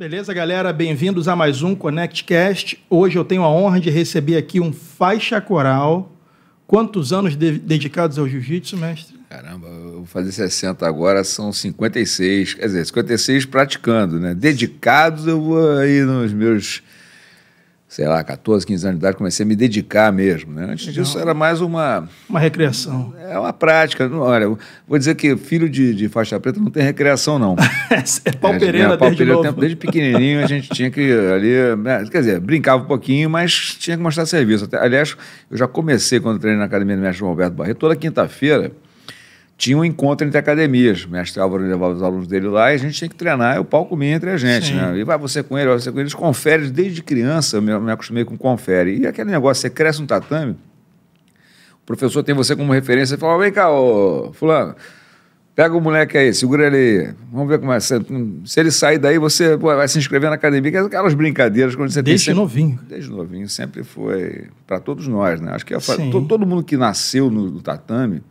Beleza, galera? Bem-vindos a mais um ConnectCast. Hoje eu tenho a honra de receber aqui um faixa coral. Quantos anos de dedicados ao jiu-jitsu, mestre? Caramba, eu vou fazer 60 agora, são 56. Quer dizer, 56 praticando, né? Dedicados eu vou aí nos meus sei lá, 14, 15 anos de idade, comecei a me dedicar mesmo. Né? Antes disso era mais uma. Uma recreação. É uma prática. Olha, vou dizer que filho de, de faixa preta não tem recreação, não. é né, paupereira é, desde novo. Tempo, desde pequenininho a gente tinha que ali. Né, quer dizer, brincava um pouquinho, mas tinha que mostrar serviço. aliás, eu já comecei quando treinei na academia do mestre João Alberto Barreto, toda quinta-feira tinha um encontro entre academias. O mestre Álvaro levava os alunos dele lá e a gente tinha que treinar, o palco comia entre a gente. Né? E vai você com ele, vai você com ele. Eles confere desde criança, eu me, me acostumei com confere. E aquele negócio, você cresce no tatame, o professor tem você como referência e fala: vem cá, ô, Fulano. Pega o moleque aí, segura ele aí. Vamos ver como é. Se, se ele sair daí, você pô, vai se inscrever na academia. É aquelas brincadeiras quando você desde tem. Desde novinho. Desde novinho, sempre foi. Para todos nós, né? Acho que é todo mundo que nasceu no, no tatame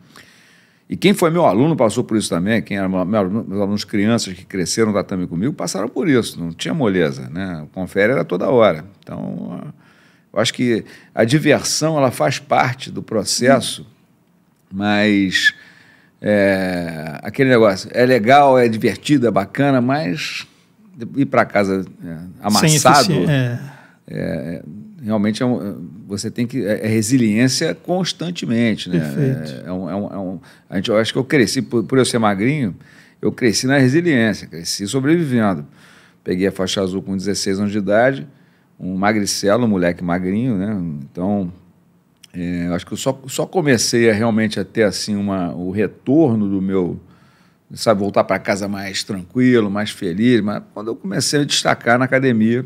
e quem foi meu aluno passou por isso também, quem era meus alunos crianças que cresceram tatame comigo passaram por isso, não tinha moleza, né? O confere era toda hora. Então, eu acho que a diversão ela faz parte do processo, mas é, aquele negócio é legal, é divertido, é bacana, mas ir para casa é, amassado. É, é, é realmente é um, você tem que. É, é resiliência constantemente, né? Perfeito. É, é, um, é, um, é um, a gente, eu acho que eu cresci, por, por eu ser magrinho, eu cresci na resiliência, cresci sobrevivendo. Peguei a faixa azul com 16 anos de idade, um magricelo, um moleque magrinho, né? Então, é, acho que eu só, só comecei a realmente a ter assim uma, o retorno do meu, sabe, voltar para casa mais tranquilo, mais feliz, mas quando eu comecei a destacar na academia,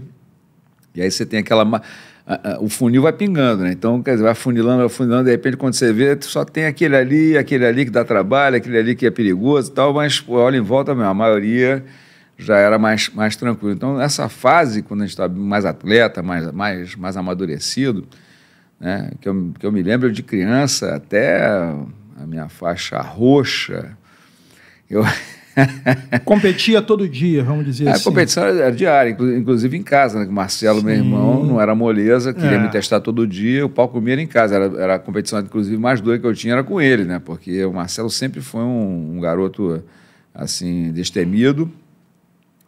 e aí você tem aquela o funil vai pingando, né? Então, quer dizer, vai funilando, vai funilando, de repente, quando você vê, só tem aquele ali, aquele ali que dá trabalho, aquele ali que é perigoso e tal, mas pô, olha em volta mesmo, a maioria já era mais, mais tranquilo. Então, essa fase, quando a gente está mais atleta, mais, mais, mais amadurecido, né? que, eu, que eu me lembro de criança até a minha faixa roxa, eu Competia todo dia, vamos dizer é, assim. A competição era diária, inclusive em casa. Né? O Marcelo, Sim. meu irmão, não era moleza, queria é. me testar todo dia, o pau comia em casa. Era, era a competição, inclusive, mais doida que eu tinha era com ele, né? Porque o Marcelo sempre foi um, um garoto, assim, destemido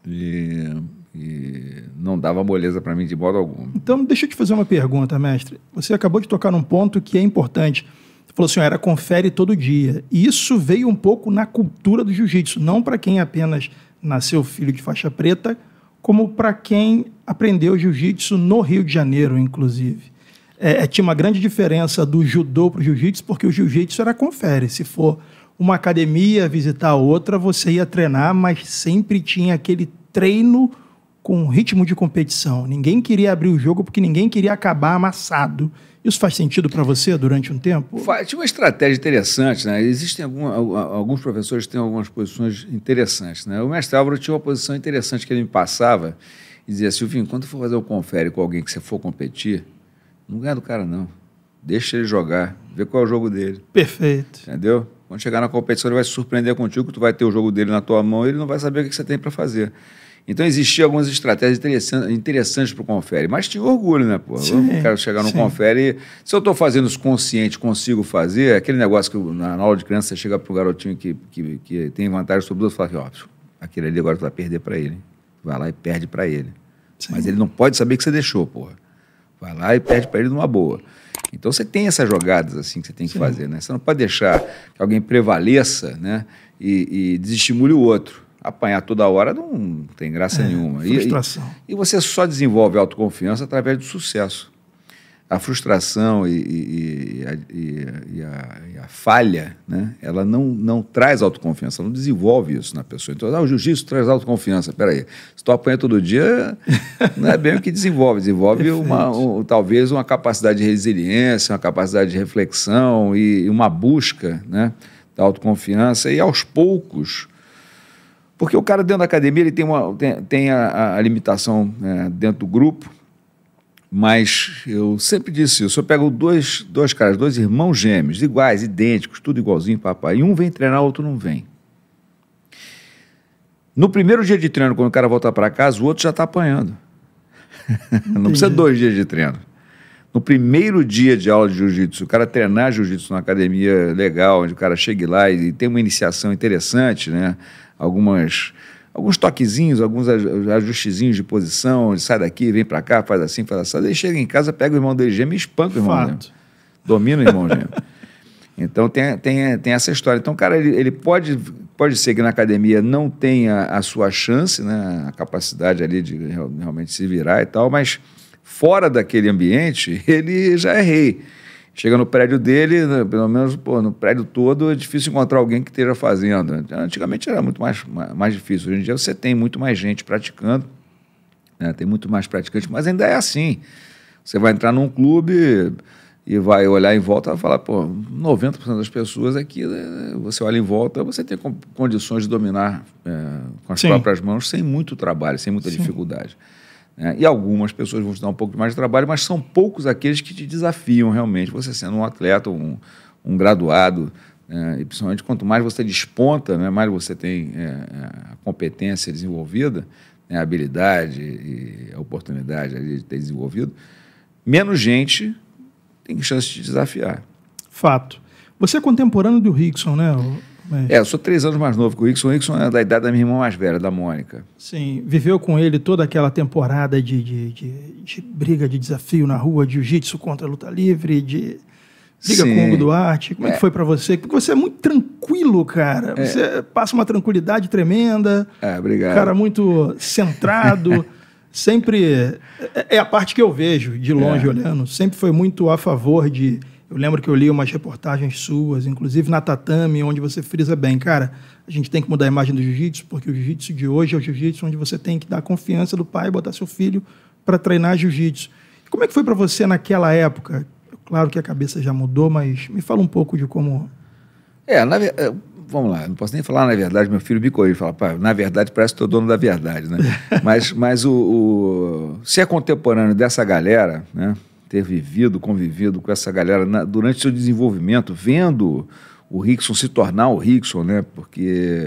e, e não dava moleza para mim de modo algum. Então, deixa eu te fazer uma pergunta, mestre. Você acabou de tocar num ponto que é importante falou assim: era confere todo dia. E isso veio um pouco na cultura do jiu-jitsu, não para quem apenas nasceu filho de faixa preta, como para quem aprendeu jiu-jitsu no Rio de Janeiro, inclusive. É, é tinha uma grande diferença do judô para o jiu-jitsu, porque o jiu-jitsu era confere. Se for uma academia visitar outra, você ia treinar, mas sempre tinha aquele treino com ritmo de competição. Ninguém queria abrir o jogo porque ninguém queria acabar amassado. Isso faz sentido para você durante um tempo? Faz uma estratégia interessante, né? Existem algum, alguns professores que têm algumas posições interessantes, né? O mestre Álvaro tinha uma posição interessante que ele me passava e dizia: Silvinho, quando for fazer o confere com alguém que você for competir, não ganha do cara, não. Deixa ele jogar, vê qual é o jogo dele. Perfeito. Entendeu? Quando chegar na competição, ele vai se surpreender contigo, tu vai ter o jogo dele na tua mão e ele não vai saber o que você tem para fazer. Então existiam algumas estratégias interessantes, interessantes para o Confere, mas tinha orgulho, né, pô? Sim, eu quero chegar no sim. Confere. Se eu estou fazendo isso consciente, consigo fazer, aquele negócio que na aula de criança você chega para o garotinho que, que, que, tem vantagem sobre o outro e fala assim, ó, aquele ali agora tu vai perder para ele. Vai lá e perde para ele. Sim. Mas ele não pode saber que você deixou, porra. Vai lá e perde para ele numa boa. Então você tem essas jogadas assim que você tem que fazer, né? Você não pode deixar que alguém prevaleça, né? e, e desestimule o outro apanhar toda hora não tem graça é, nenhuma. Frustração. E, e, você só desenvolve autoconfiança através do sucesso. A frustração e, e, e a, a, a, falha, né? ela não, não traz autoconfiança, não desenvolve isso na pessoa. Então, ah, o jiu-jitsu traz autoconfiança. Peraí, se tu apanha todo dia, não é bem o que desenvolve. Desenvolve uma, um, talvez uma capacidade de resiliência, uma capacidade de reflexão e uma busca né, da autoconfiança. E aos poucos porque o cara dentro da academia ele tem, uma, tem, tem a, a, limitação né, dentro do grupo, mas eu sempre disse isso. Eu pego dois, dois caras, dois irmãos gêmeos, iguais, idênticos, tudo igualzinho, papai, e um vem treinar, o outro não vem. No primeiro dia de treino, quando o cara volta para casa, o outro já está apanhando. não precisa dois dias de treino. No primeiro dia de aula de jiu-jitsu, o cara treinar jiu-jitsu numa academia legal, onde o cara chegue lá e tem uma iniciação interessante, né? algumas alguns toquezinhos, alguns ajustezinhos de posição, sai daqui, vem para cá, faz assim, faz assim. aí chega em casa, pega o irmão dele gêmeo e espanca o irmão Fato. gêmeo. Domina o irmão gêmeo. Então tem, tem, tem essa história. Então, cara, ele, ele pode, pode ser que na academia não tenha a sua chance, né? a capacidade ali de realmente se virar e tal, mas fora daquele ambiente, ele já é rei. Chega no prédio dele, né, pelo menos pô, no prédio todo, é difícil encontrar alguém que esteja fazendo. Antigamente era muito mais, mais difícil. Hoje em dia você tem muito mais gente praticando, né, tem muito mais praticantes, mas ainda é assim. Você vai entrar num clube e vai olhar em volta e falar, pô, 90% das pessoas aqui, né, você olha em volta, você tem condições de dominar é, com as Sim. próprias mãos sem muito trabalho, sem muita Sim. dificuldade. Né? E algumas pessoas vão te dar um pouco mais de trabalho, mas são poucos aqueles que te desafiam realmente. Você sendo um atleta, um, um graduado, é, e principalmente quanto mais você desponta, né, mais você tem é, é a competência desenvolvida, né, a habilidade e a oportunidade de ter desenvolvido, menos gente tem chance de te desafiar. Fato. Você é contemporâneo do Rickson, né? É. é. eu sou três anos mais novo que o Ixon O Rickson é da idade da minha irmã mais velha, da Mônica. Sim, viveu com ele toda aquela temporada de, de, de, de briga, de desafio na rua, de jiu-jitsu contra a luta livre, de briga Sim. com o Hugo Duarte. Como é, é que foi para você? Porque você é muito tranquilo, cara. É. Você passa uma tranquilidade tremenda. É, obrigado. Cara muito centrado. sempre é, é a parte que eu vejo de longe é. olhando. Sempre foi muito a favor de eu lembro que eu li umas reportagens suas, inclusive na Tatame, onde você frisa bem, cara, a gente tem que mudar a imagem do jiu-jitsu, porque o jiu-jitsu de hoje é o jiu-jitsu onde você tem que dar confiança do pai e botar seu filho para treinar jiu-jitsu. Como é que foi para você naquela época? Claro que a cabeça já mudou, mas me fala um pouco de como. É, na, é, vamos lá, não posso nem falar na verdade, meu filho me corrige, fala, pá, na verdade parece que estou dono da verdade, né? mas mas o, o, se é contemporâneo dessa galera, né? ter vivido, convivido com essa galera na, durante seu desenvolvimento, vendo o Rickson se tornar o Rickson, né? Porque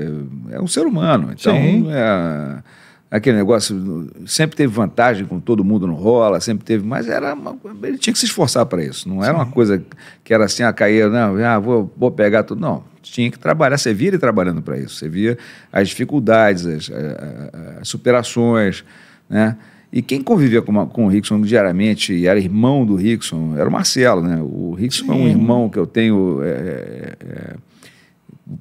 é um ser humano. Então, Sim. é, é aquele negócio sempre teve vantagem com todo mundo no rola, sempre teve, mas era uma, ele tinha que se esforçar para isso. Não era Sim. uma coisa que era assim, a ah, cair, não, ah, vou, vou pegar tudo. Não, tinha que trabalhar. Você via ele trabalhando para isso. Você via as dificuldades, as, as, as superações, né? E quem convivia com, uma, com o Rickson diariamente e era irmão do Rickson era o Marcelo, né? O Rickson Sim. é um irmão que eu tenho é, é, é,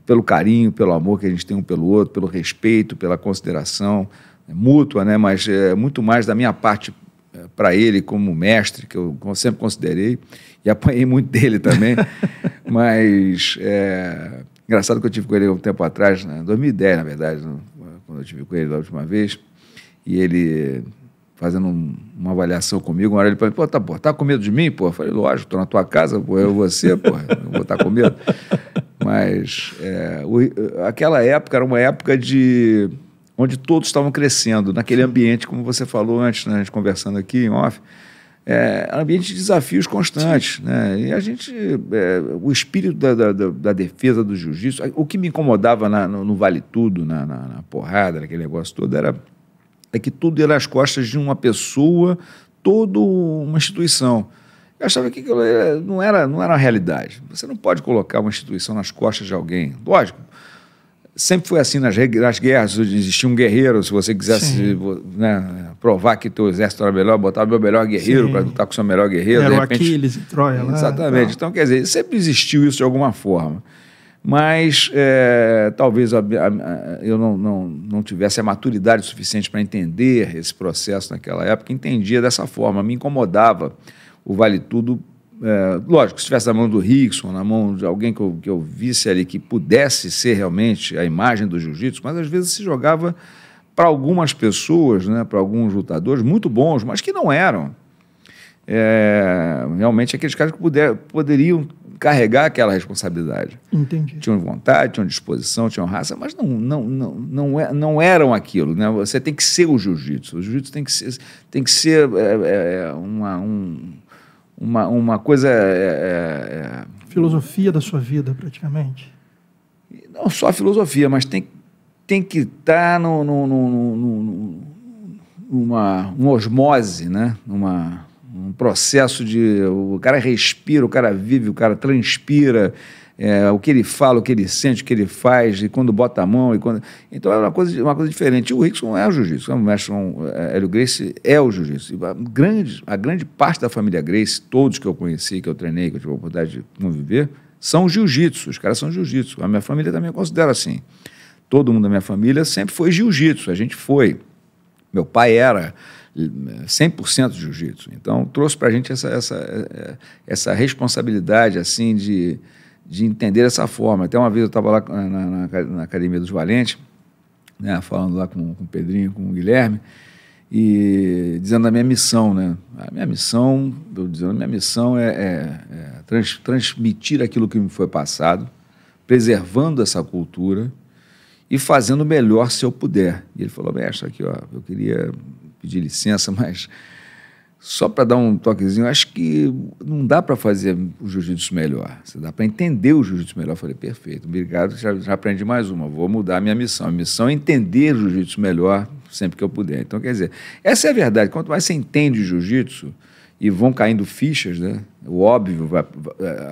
pelo carinho, pelo amor que a gente tem um pelo outro, pelo respeito, pela consideração é mútua, né? Mas é, muito mais da minha parte é, para ele como mestre, que eu sempre considerei, e apanhei muito dele também. Mas é, engraçado que eu tive com ele um tempo atrás, né? 2010, na verdade, né? quando eu tive com ele da última vez, e ele fazendo um, uma avaliação comigo. Uma hora ele falou, pô, tá, pô, tá com medo de mim, pô? Eu falei, lógico, tô na tua casa, pô, eu você, pô, eu vou estar tá com medo. Mas é, o, aquela época era uma época de onde todos estavam crescendo, naquele ambiente, como você falou antes, né, a gente conversando aqui em off, é, ambiente de desafios constantes. Sim. Né? E a gente, é, o espírito da, da, da defesa do jiu-jitsu, o que me incomodava na, no, no, Vale Tudo, na, na, na porrada, naquele negócio todo, era é que tudo era às costas de uma pessoa, toda uma instituição. Eu achava que não era, não era a realidade. Você não pode colocar uma instituição nas costas de alguém. Lógico, sempre foi assim nas, nas guerras, existia um guerreiro, se você quisesse né, provar que teu exército era melhor, botava o meu melhor guerreiro para lutar com o seu melhor guerreiro. Era repente... Aquiles e Troia lá. Exatamente. Tá. Então, quer dizer, sempre existiu isso de alguma forma mas é, talvez a, a, eu não, não, não tivesse a maturidade suficiente para entender esse processo naquela época, entendia dessa forma, me incomodava o Vale Tudo. É, lógico, se estivesse na mão do Rickson, na mão de alguém que eu, que eu visse ali que pudesse ser realmente a imagem do jiu-jitsu, mas às vezes se jogava para algumas pessoas, né, para alguns lutadores muito bons, mas que não eram. É, realmente aqueles caras que puder, poderiam carregar aquela responsabilidade. Entendi. Tinham vontade, tinham disposição, tinham raça, mas não, não, não, não, é, não eram aquilo. Né? Você tem que ser o jiu-jitsu. O jiu-jitsu tem que ser, tem que ser é, é, é uma, um, uma, uma coisa. É, é, é, filosofia da sua vida, praticamente. Não só filosofia, mas tem, tem que estar tá no, no, no, no, numa uma osmose, né? Numa um processo de. O cara respira, o cara vive, o cara transpira. É, o que ele fala, o que ele sente, o que ele faz, e quando bota a mão. E quando... Então é uma coisa, uma coisa diferente. o Rickson é o jiu-jitsu. É o mestre é é, Hélio Grace é o jiu-jitsu. A grande, a grande parte da família Grace, todos que eu conheci, que eu treinei, que eu tive a oportunidade de conviver, são jiu-jitsu. Os caras são jiu-jitsu. A minha família também considera assim. Todo mundo da minha família sempre foi jiu-jitsu. A gente foi. Meu pai era 100% jiu-jitsu. Então, trouxe para a gente essa, essa, eh, essa responsabilidade, assim, de, de entender essa forma. Até uma vez eu estava lá na, na, na, Academia dos Valentes, né, falando lá com, com o Pedrinho, com o Guilherme, e dizendo a minha missão, né? A minha missão, eu dizendo, a minha missão é, é, é trans, transmitir aquilo que me foi passado, preservando essa cultura e fazendo o melhor se eu puder. E ele falou, mestre, aqui, ó, eu queria pedir licença, mas só para dar um toquezinho, acho que não dá para fazer o jiu-jitsu melhor. Você dá para entender o jiu-jitsu melhor. Eu falei, perfeito, obrigado, já, já, aprendi mais uma. Vou mudar a minha missão. A missão é entender o jiu-jitsu melhor sempre que eu puder. Então, quer dizer, essa é a verdade. Quanto mais você entende o jiu-jitsu, e vão caindo fichas, né? O óbvio, vai,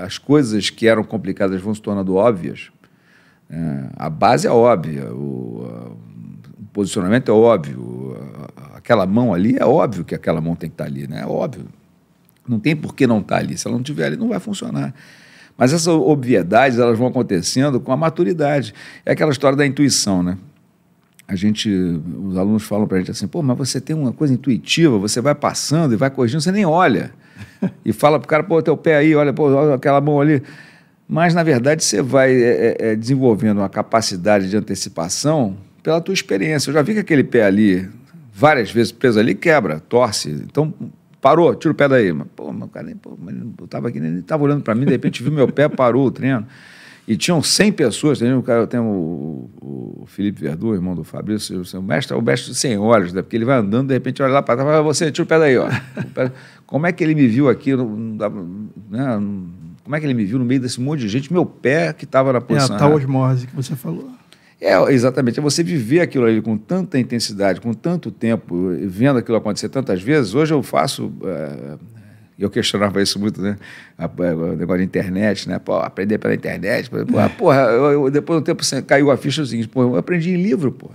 as coisas que eram complicadas vão se tornando óbvias. É, a base é óbvia, o, o posicionamento é óbvio, aquela mão ali, é óbvio que aquela mão tem que estar tá ali, né? É óbvio. Não tem por que não estar tá ali. Se ela não estiver ali, não vai funcionar. Mas essas obviedades, elas vão acontecendo com a maturidade. É aquela história da intuição, né? A gente, os alunos falam para a gente assim, pô, mas você tem uma coisa intuitiva, você vai passando e vai corrigindo, você nem olha. e fala para o cara, pô, teu pé aí, olha, pô, olha aquela mão ali. Mas, na verdade, você vai é, é, é desenvolvendo uma capacidade de antecipação pela tua experiência. Eu já vi que aquele pé ali várias vezes preso ali, quebra, torce. Então, parou, tira o pé daí. Mas, pô, meu cara, nem, pô, eu aqui, nem estava olhando para mim, de repente viu meu pé, parou o treino. E tinham 100 pessoas, tem um cara, tem o, o, Felipe Verdú, irmão do Fabrício, o mestre, o mestre sem olhos, né? porque ele vai andando, de repente olha lá para trás, fala, ah, você, tira o pé daí, ó. Como é que ele me viu aqui, né? Como é que ele me viu no meio desse monte de gente? Meu pé que estava na é, posição. É a tal osmose que você falou. É exatamente, é você viver aquilo ali com tanta intensidade, com tanto tempo, vendo aquilo acontecer tantas vezes. Hoje eu faço. Eh, eu questionava isso muito, né? Eh, o negócio de internet, né? Pô, aprender pela internet. Pô, é. porra, eu, eu, depois do tempo caiu a ficha é o seguinte, pô, eu aprendi em livro, pô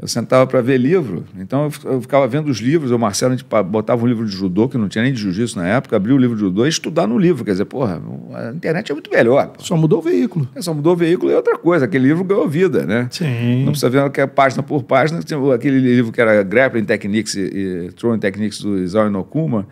eu sentava para ver livro. Então eu ficava vendo os livros. Eu, Marcelo, a gente botava um livro de judô, que não tinha nem de jiu-jitsu na época, abria o livro de judô e estudar no livro. Quer dizer, porra, a internet é muito melhor. Porra. Só mudou o veículo. É, só mudou o veículo e outra coisa. Aquele livro ganhou vida, né? Sim. Não precisa ver que é página por página. Aquele livro que era Grappling Techniques e, e Throwing Techniques do Isao Inokuma,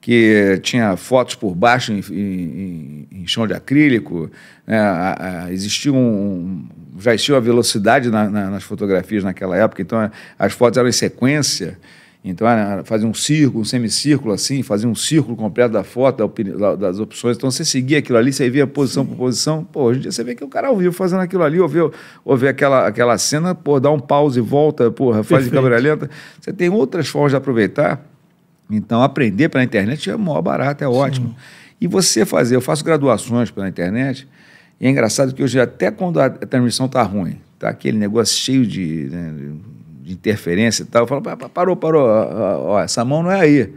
que tinha fotos por baixo em, em, em chão de acrílico. Né? A, a, existia um, um já existia a velocidade na, na, nas fotografias naquela época, então é, as fotos eram em sequência. Então, fazia um círculo, um semicírculo assim, fazia um círculo completo da foto, das opções. Então, você seguia aquilo ali, você via posição Sim. por posição. Pô, hoje em dia você vê que o cara ao vivo fazendo aquilo ali, ou vê, aquela, aquela cena, pô, dá um pause e volta, porra, faz Perfeito. de câmera lenta. Você tem outras formas de aproveitar. Então, aprender pela internet é mó barato, é ótimo. Sim. E você fazer, eu faço graduações pela internet, e é engraçado que hoje, até quando a transmissão está ruim, tá aquele negócio cheio de, né, de interferência e tal, eu falo, parou, parou, ó, ó, essa mão não é aí.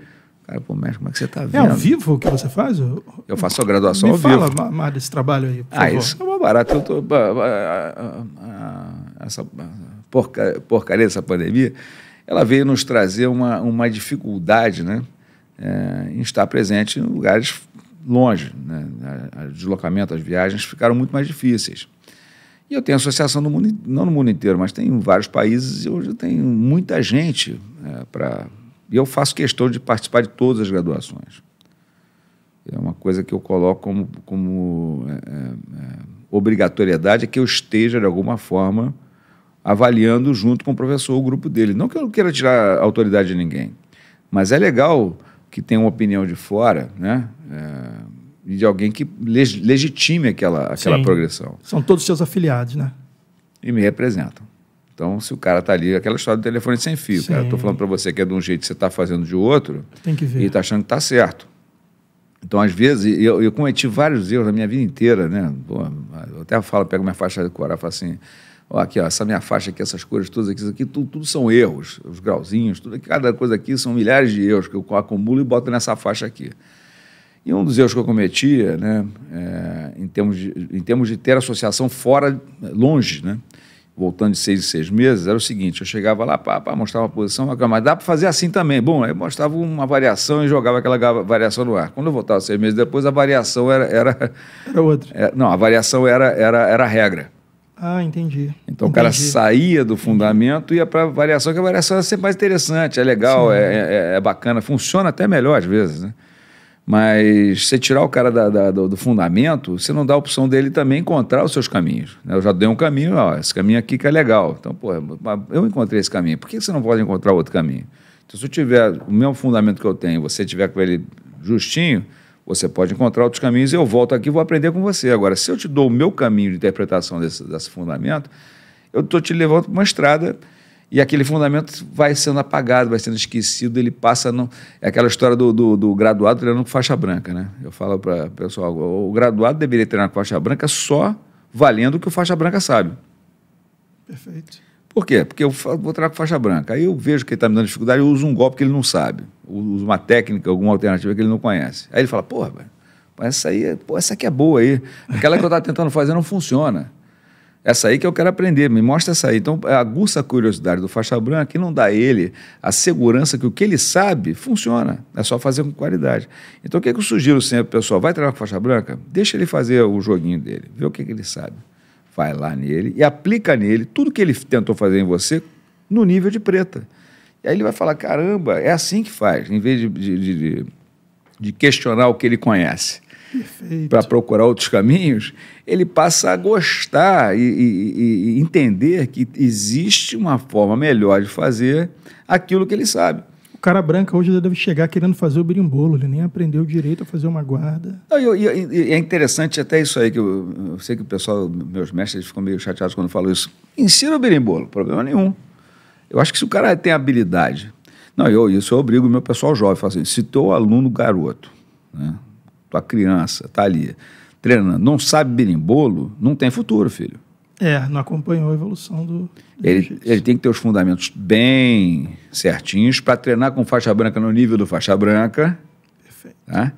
Cara, pô, mestre, como é que você está vendo? É ao vivo o que você faz? Eu, eu faço a graduação Me ao vivo. fala mais desse trabalho aí, por ah, favor. isso é uma barata. Eu tô, essa porca, porcaria dessa pandemia, ela veio nos trazer uma, uma dificuldade, né? É, em estar presente em lugares longe, né? o deslocamento, as viagens ficaram muito mais difíceis. E eu tenho associação no mundo, não no mundo inteiro, mas tem vários países e hoje eu tenho muita gente é, para. E eu faço questão de participar de todas as graduações. É uma coisa que eu coloco como, como é, é, é obrigatoriedade é que eu esteja, de alguma forma, avaliando junto com o professor o grupo dele. Não que eu queira tirar a autoridade de ninguém, mas é legal que tem uma opinião de fora, né? É, de alguém que leg legitime aquela, aquela progressão. São todos seus afiliados, né? E me representam. Então, se o cara tá ali, aquela história do telefone sem fio, Sim. cara, tô falando para você que é de um jeito, você tá fazendo de outro. Tem que ver. E tá achando que tá certo. Então, às vezes, eu, eu cometi vários erros na minha vida inteira, né? Pô, eu até falo, pego minha faixa de coral e falo assim, Ó, aqui, ó, essa minha faixa aqui, essas cores todas aqui, isso aqui, tudo, tudo são erros, os grauzinhos, tudo, cada coisa aqui são milhares de erros que eu acumulo e boto nessa faixa aqui. E um dos erros que eu cometia, né, é, em, termos de, em termos de ter associação fora, longe, né, voltando de seis em seis meses, era o seguinte: eu chegava lá, pá, pá, mostrava uma posição, mas dá para fazer assim também. Bom, aí mostrava uma variação e jogava aquela variação no ar. Quando eu voltava seis meses depois, a variação era. Era, era outra. É, não, a variação era, era, era a regra. Ah, entendi. Então entendi. o cara saía do fundamento e ia para variação, que a variação é sempre mais interessante, é legal, é, é, é, é, bacana, funciona até melhor às vezes, né? Mas você tirar o cara da, da, do, do, fundamento, você não dá a opção dele também encontrar os seus caminhos. Né? Eu já dei um caminho, ó, esse caminho aqui que é legal. Então, pô, eu encontrei esse caminho, por que você não pode encontrar outro caminho? Então, se eu tiver o mesmo fundamento que eu tenho, você tiver com ele justinho, você pode encontrar outros caminhos e eu volto aqui e vou aprender com você. Agora, se eu te dou o meu caminho de interpretação desse, desse fundamento, eu estou te levando para uma estrada e aquele fundamento vai sendo apagado, vai sendo esquecido, ele passa. No, é aquela história do, do, do graduado treinando com faixa branca, né? Eu falo para o pessoal: o graduado deveria treinar com faixa branca só valendo o que o faixa branca sabe. Perfeito. Por quê? Porque eu vou treinar com faixa branca. Aí eu vejo que ele está me dando dificuldade, eu uso um golpe que ele não sabe usa uma técnica, alguma alternativa que ele não conhece. Aí ele fala, porra, essa aí, pô, essa aqui é boa aí. Aquela que eu estava tentando fazer não funciona. Essa aí que eu quero aprender, me mostra essa aí. Então, é, aguça a curiosidade do faixa branca e não dá a ele a segurança que o que ele sabe funciona. É só fazer com qualidade. Então, o que, é que eu sugiro sempre, pessoal? Vai trabalhar com faixa branca? Deixa ele fazer o joguinho dele, vê o que, é que ele sabe. Vai lá nele e aplica nele tudo que ele tentou fazer em você no nível de preta. E aí ele vai falar: caramba, é assim que faz, em vez de, de, de, de questionar o que ele conhece. Para procurar outros caminhos, ele passa a gostar e, e, e entender que existe uma forma melhor de fazer aquilo que ele sabe. O cara branca hoje deve chegar querendo fazer o berimbolo, ele nem aprendeu direito a fazer uma guarda. E é interessante até isso aí, que eu, eu, sei que o pessoal, meus mestres, ficam meio chateados quando eu falo isso. Ensina o berimbolo, problema nenhum. Eu acho que se o cara tem habilidade. Não, eu, isso eu obrigo o meu pessoal jovem. Falo assim, se teu aluno garoto, né, tua criança, está ali treinando, não sabe berimbolo, não tem futuro, filho. É, não acompanhou a evolução do. Ele, ele tem que ter os fundamentos bem certinhos para treinar com faixa branca no nível do faixa branca. Perfeito. Tá?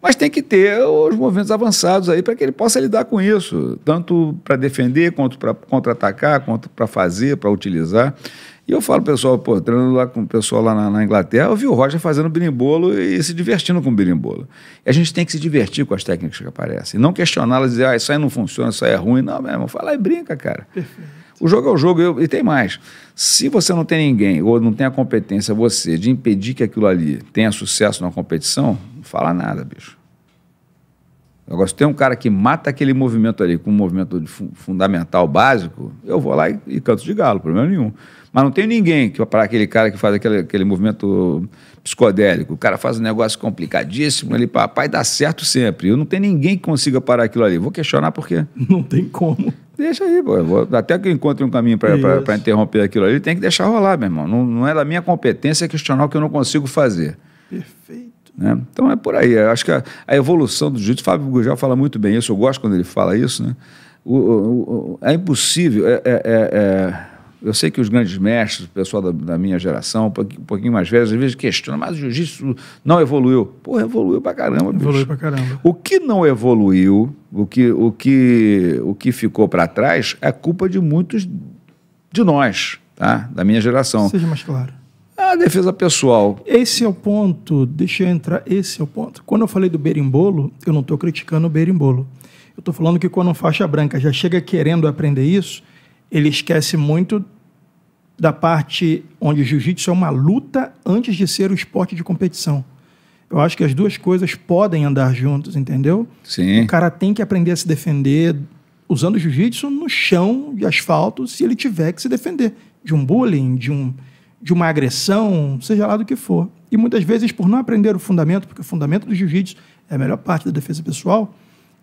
Mas tem que ter os movimentos avançados aí para que ele possa lidar com isso, tanto para defender, quanto para contra-atacar, quanto para fazer, para utilizar. E eu falo, pessoal, pô, treinando lá com o pessoal lá na, na Inglaterra, eu vi o Roger fazendo birimbolo e se divertindo com o birimbolo. E a gente tem que se divertir com as técnicas que aparecem. Não questioná-las e dizer, ah, isso aí não funciona, isso aí é ruim. Não, meu irmão, fala e brinca, cara. Perfeito. O jogo é o jogo, eu, e tem mais. Se você não tem ninguém, ou não tem a competência, você, de impedir que aquilo ali tenha sucesso na competição, não fala nada, bicho. Agora, se tem um cara que mata aquele movimento ali com um movimento fu fundamental básico, eu vou lá e, e, canto de galo, problema nenhum. Mas não tem ninguém que para aquele cara que faz aquele, aquele movimento psicodélico. O cara faz um negócio complicadíssimo ali, papai, dá certo sempre. Eu não tenho ninguém que consiga parar aquilo ali. Vou questionar por quê. Não tem como. Deixa aí, pô. Vou, até que eu encontre um caminho para interromper aquilo ali, tem que deixar rolar, meu irmão. Não, não é da minha competência questionar o que eu não consigo fazer. Perfeito. Né? Então é por aí. Eu acho que a, a evolução do jiu-jitsu, Fábio Gugel fala muito bem isso, eu gosto quando ele fala isso. Né? O, o, o, é impossível. É, é, é, é, eu sei que os grandes mestres, o pessoal da, da minha geração, um pouquinho, mais velhos, às vezes questionam, mas o jiu-jitsu não evoluiu. Porra, evoluiu pra caramba. Evoluiu pra caramba. O que não evoluiu, o que, o que, o que ficou para trás, é culpa de muitos de nós, tá? da minha geração. Seja mais claro a defesa pessoal. Esse é o ponto, deixa eu entrar, esse é o ponto. Quando eu falei do berimbolo, eu não estou criticando o berimbolo. Eu estou falando que quando a faixa branca já chega querendo aprender isso, ele esquece muito da parte onde o jiu-jitsu é uma luta antes de ser o esporte de competição. Eu acho que as duas coisas podem andar juntas, entendeu? Sim. O cara tem que aprender a se defender usando o jiu-jitsu no chão de asfalto, se ele tiver que se defender de um bullying, de um de uma agressão, seja lá do que for. E muitas vezes, por não aprender o fundamento, porque o fundamento do jiu-jitsu é a melhor parte da defesa pessoal,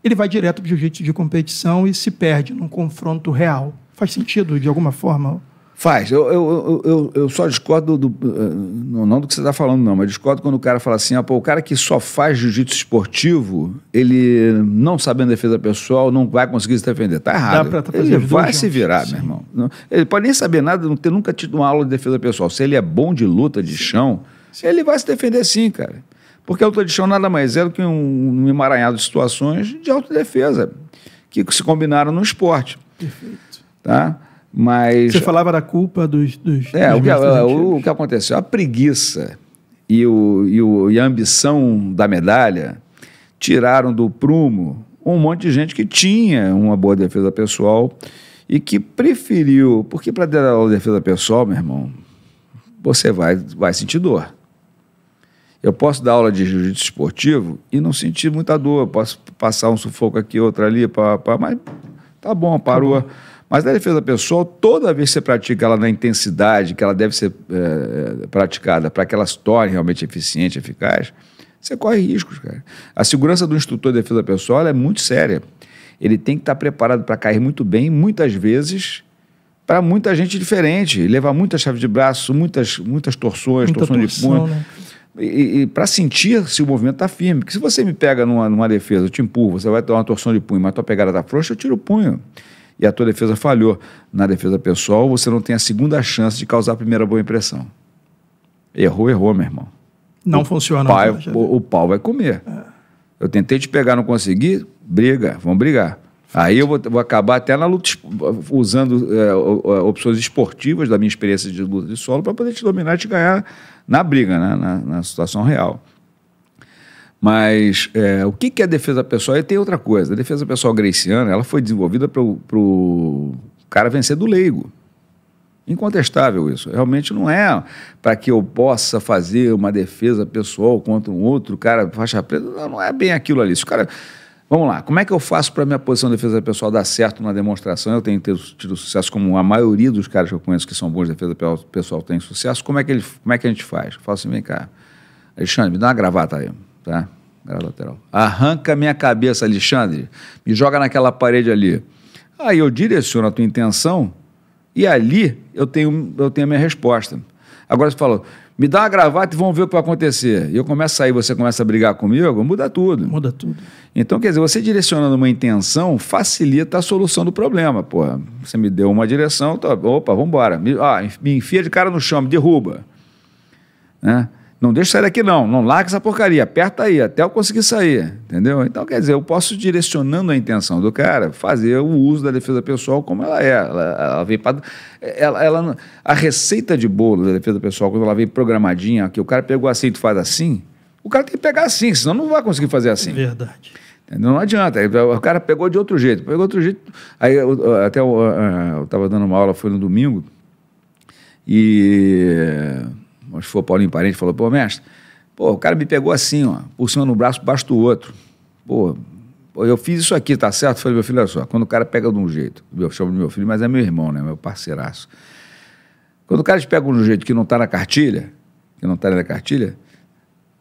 ele vai direto para o jiu-jitsu de competição e se perde num confronto real. Faz sentido de alguma forma? Faz. Eu, eu, eu, eu só discordo do, do, eh, não do que você está falando, não, mas discordo quando o cara fala assim: ah, pô, o cara que só faz jiu-jitsu esportivo, ele não sabendo defesa pessoal, não vai conseguir se defender. Tá errado. Pra, tá ele vai se virar, Sim. meu irmão. Ele pode nem saber nada, não ter nunca tido uma aula de defesa pessoal. Se ele é bom de luta de Sim. chão, Sim. ele vai se defender sim, cara. Porque a luta de chão nada mais é do que um, um emaranhado de situações de autodefesa, que se combinaram no esporte. Perfeito. Tá? Mas, Você falava da culpa dos. dos é, dos o, que, é, é, o, o, que, aconteceu? A preguiça e, o, e, o, e a ambição da medalha tiraram do prumo um monte de gente que tinha uma boa defesa pessoal e que preferiu. Porque para ter a defesa pessoal, meu irmão, você vai, vai sentir dor. Eu posso dar aula de jiu-jitsu esportivo e não sentir muita dor. Eu posso passar um sufoco aqui, outro ali, pá, pá, mas tá bom, parou. Tá bom. Mas na defesa pessoal, toda vez que você pratica ela na intensidade que ela deve ser é, praticada para que ela se torne realmente eficiente, eficaz, você corre riscos, cara. A segurança do instrutor de defesa pessoal é muito séria. Ele tem que estar tá preparado para cair muito bem, muitas vezes, para muita gente diferente, levar muita chave de braço, muitas, muitas torções, muita torções de punho. Né? e, e para sentir se o movimento está firme. Porque se você me pega numa, numa defesa, eu te empurro, você vai ter uma torção de punho, mas tua pegada está frouxa, eu tiro o punho e a tua defesa falhou. Na defesa pessoal, você não tem a segunda chance de causar a primeira boa impressão. Errou, errou, meu irmão. Não o funciona. Pai, o, o, pau vai comer. É. Eu tentei te pegar, não consegui, briga, vamos brigar. Aí eu vou, vou, acabar até na luta, usando é, opções esportivas da minha experiência de luta de solo para poder te dominar e te ganhar na briga, né? na, na situação real. Mas é, o que, que é defesa pessoal? E tem outra coisa. A defesa pessoal greciana ela foi desenvolvida para o cara vencer do leigo. Incontestável isso. Realmente não é para que eu possa fazer uma defesa pessoal contra um outro cara faixa preta. Não, não é bem aquilo ali. Se o cara. Vamos lá, como é que eu faço para minha posição de defesa pessoal dar certo na demonstração? Eu tenho tido, tido sucesso, como a maioria dos caras que eu conheço que são bons de defesa pessoal tem sucesso. Como é que, ele, como é que a gente faz? Eu falo assim, vem cá, Alexandre, me dá uma gravata aí tá? Era lateral. Arranca minha cabeça, Alexandre. Me joga naquela parede ali. Aí eu direciono a tua intenção e ali eu tenho, eu tenho a minha resposta. Agora você falou, me dá uma gravata e vamos ver o que vai acontecer. E eu começo a sair, você começa a brigar comigo, muda tudo. Muda tudo. Então, quer dizer, você direcionando uma intenção facilita a solução do problema. Porra, você me deu uma direção, tô, opa, vamos embora. Me, ah, me enfia de cara no chão, me derruba. Né? Não deixa sair daqui, não. Não larga essa porcaria. Aperta aí até eu conseguir sair. Entendeu? Então, quer dizer, eu posso, direcionando a intenção do cara, fazer o uso da defesa pessoal como ela é. Ela, ela vem para. Ela, ela, a receita de bolo da defesa pessoal, quando ela vem programadinha, que o cara pegou assim e faz assim, o cara tem que pegar assim, senão não vai conseguir fazer assim. Verdade. Não adianta. O cara pegou de outro jeito. Pegou de outro jeito. Aí, eu, até ah, eu estava dando uma aula, foi no domingo, e acho que foi o Paulinho Parente, falou, pô, mestre, pô, o cara me pegou assim, ó, por cima no braço, baixo do outro. Pô, eu fiz isso aqui, tá certo? falei, meu filho, olha só, quando o cara pega de um jeito, eu chamo de meu filho, mas é meu irmão, né, meu parceiraço. Quando o cara te pega de um jeito que não tá na cartilha, que não tá na cartilha,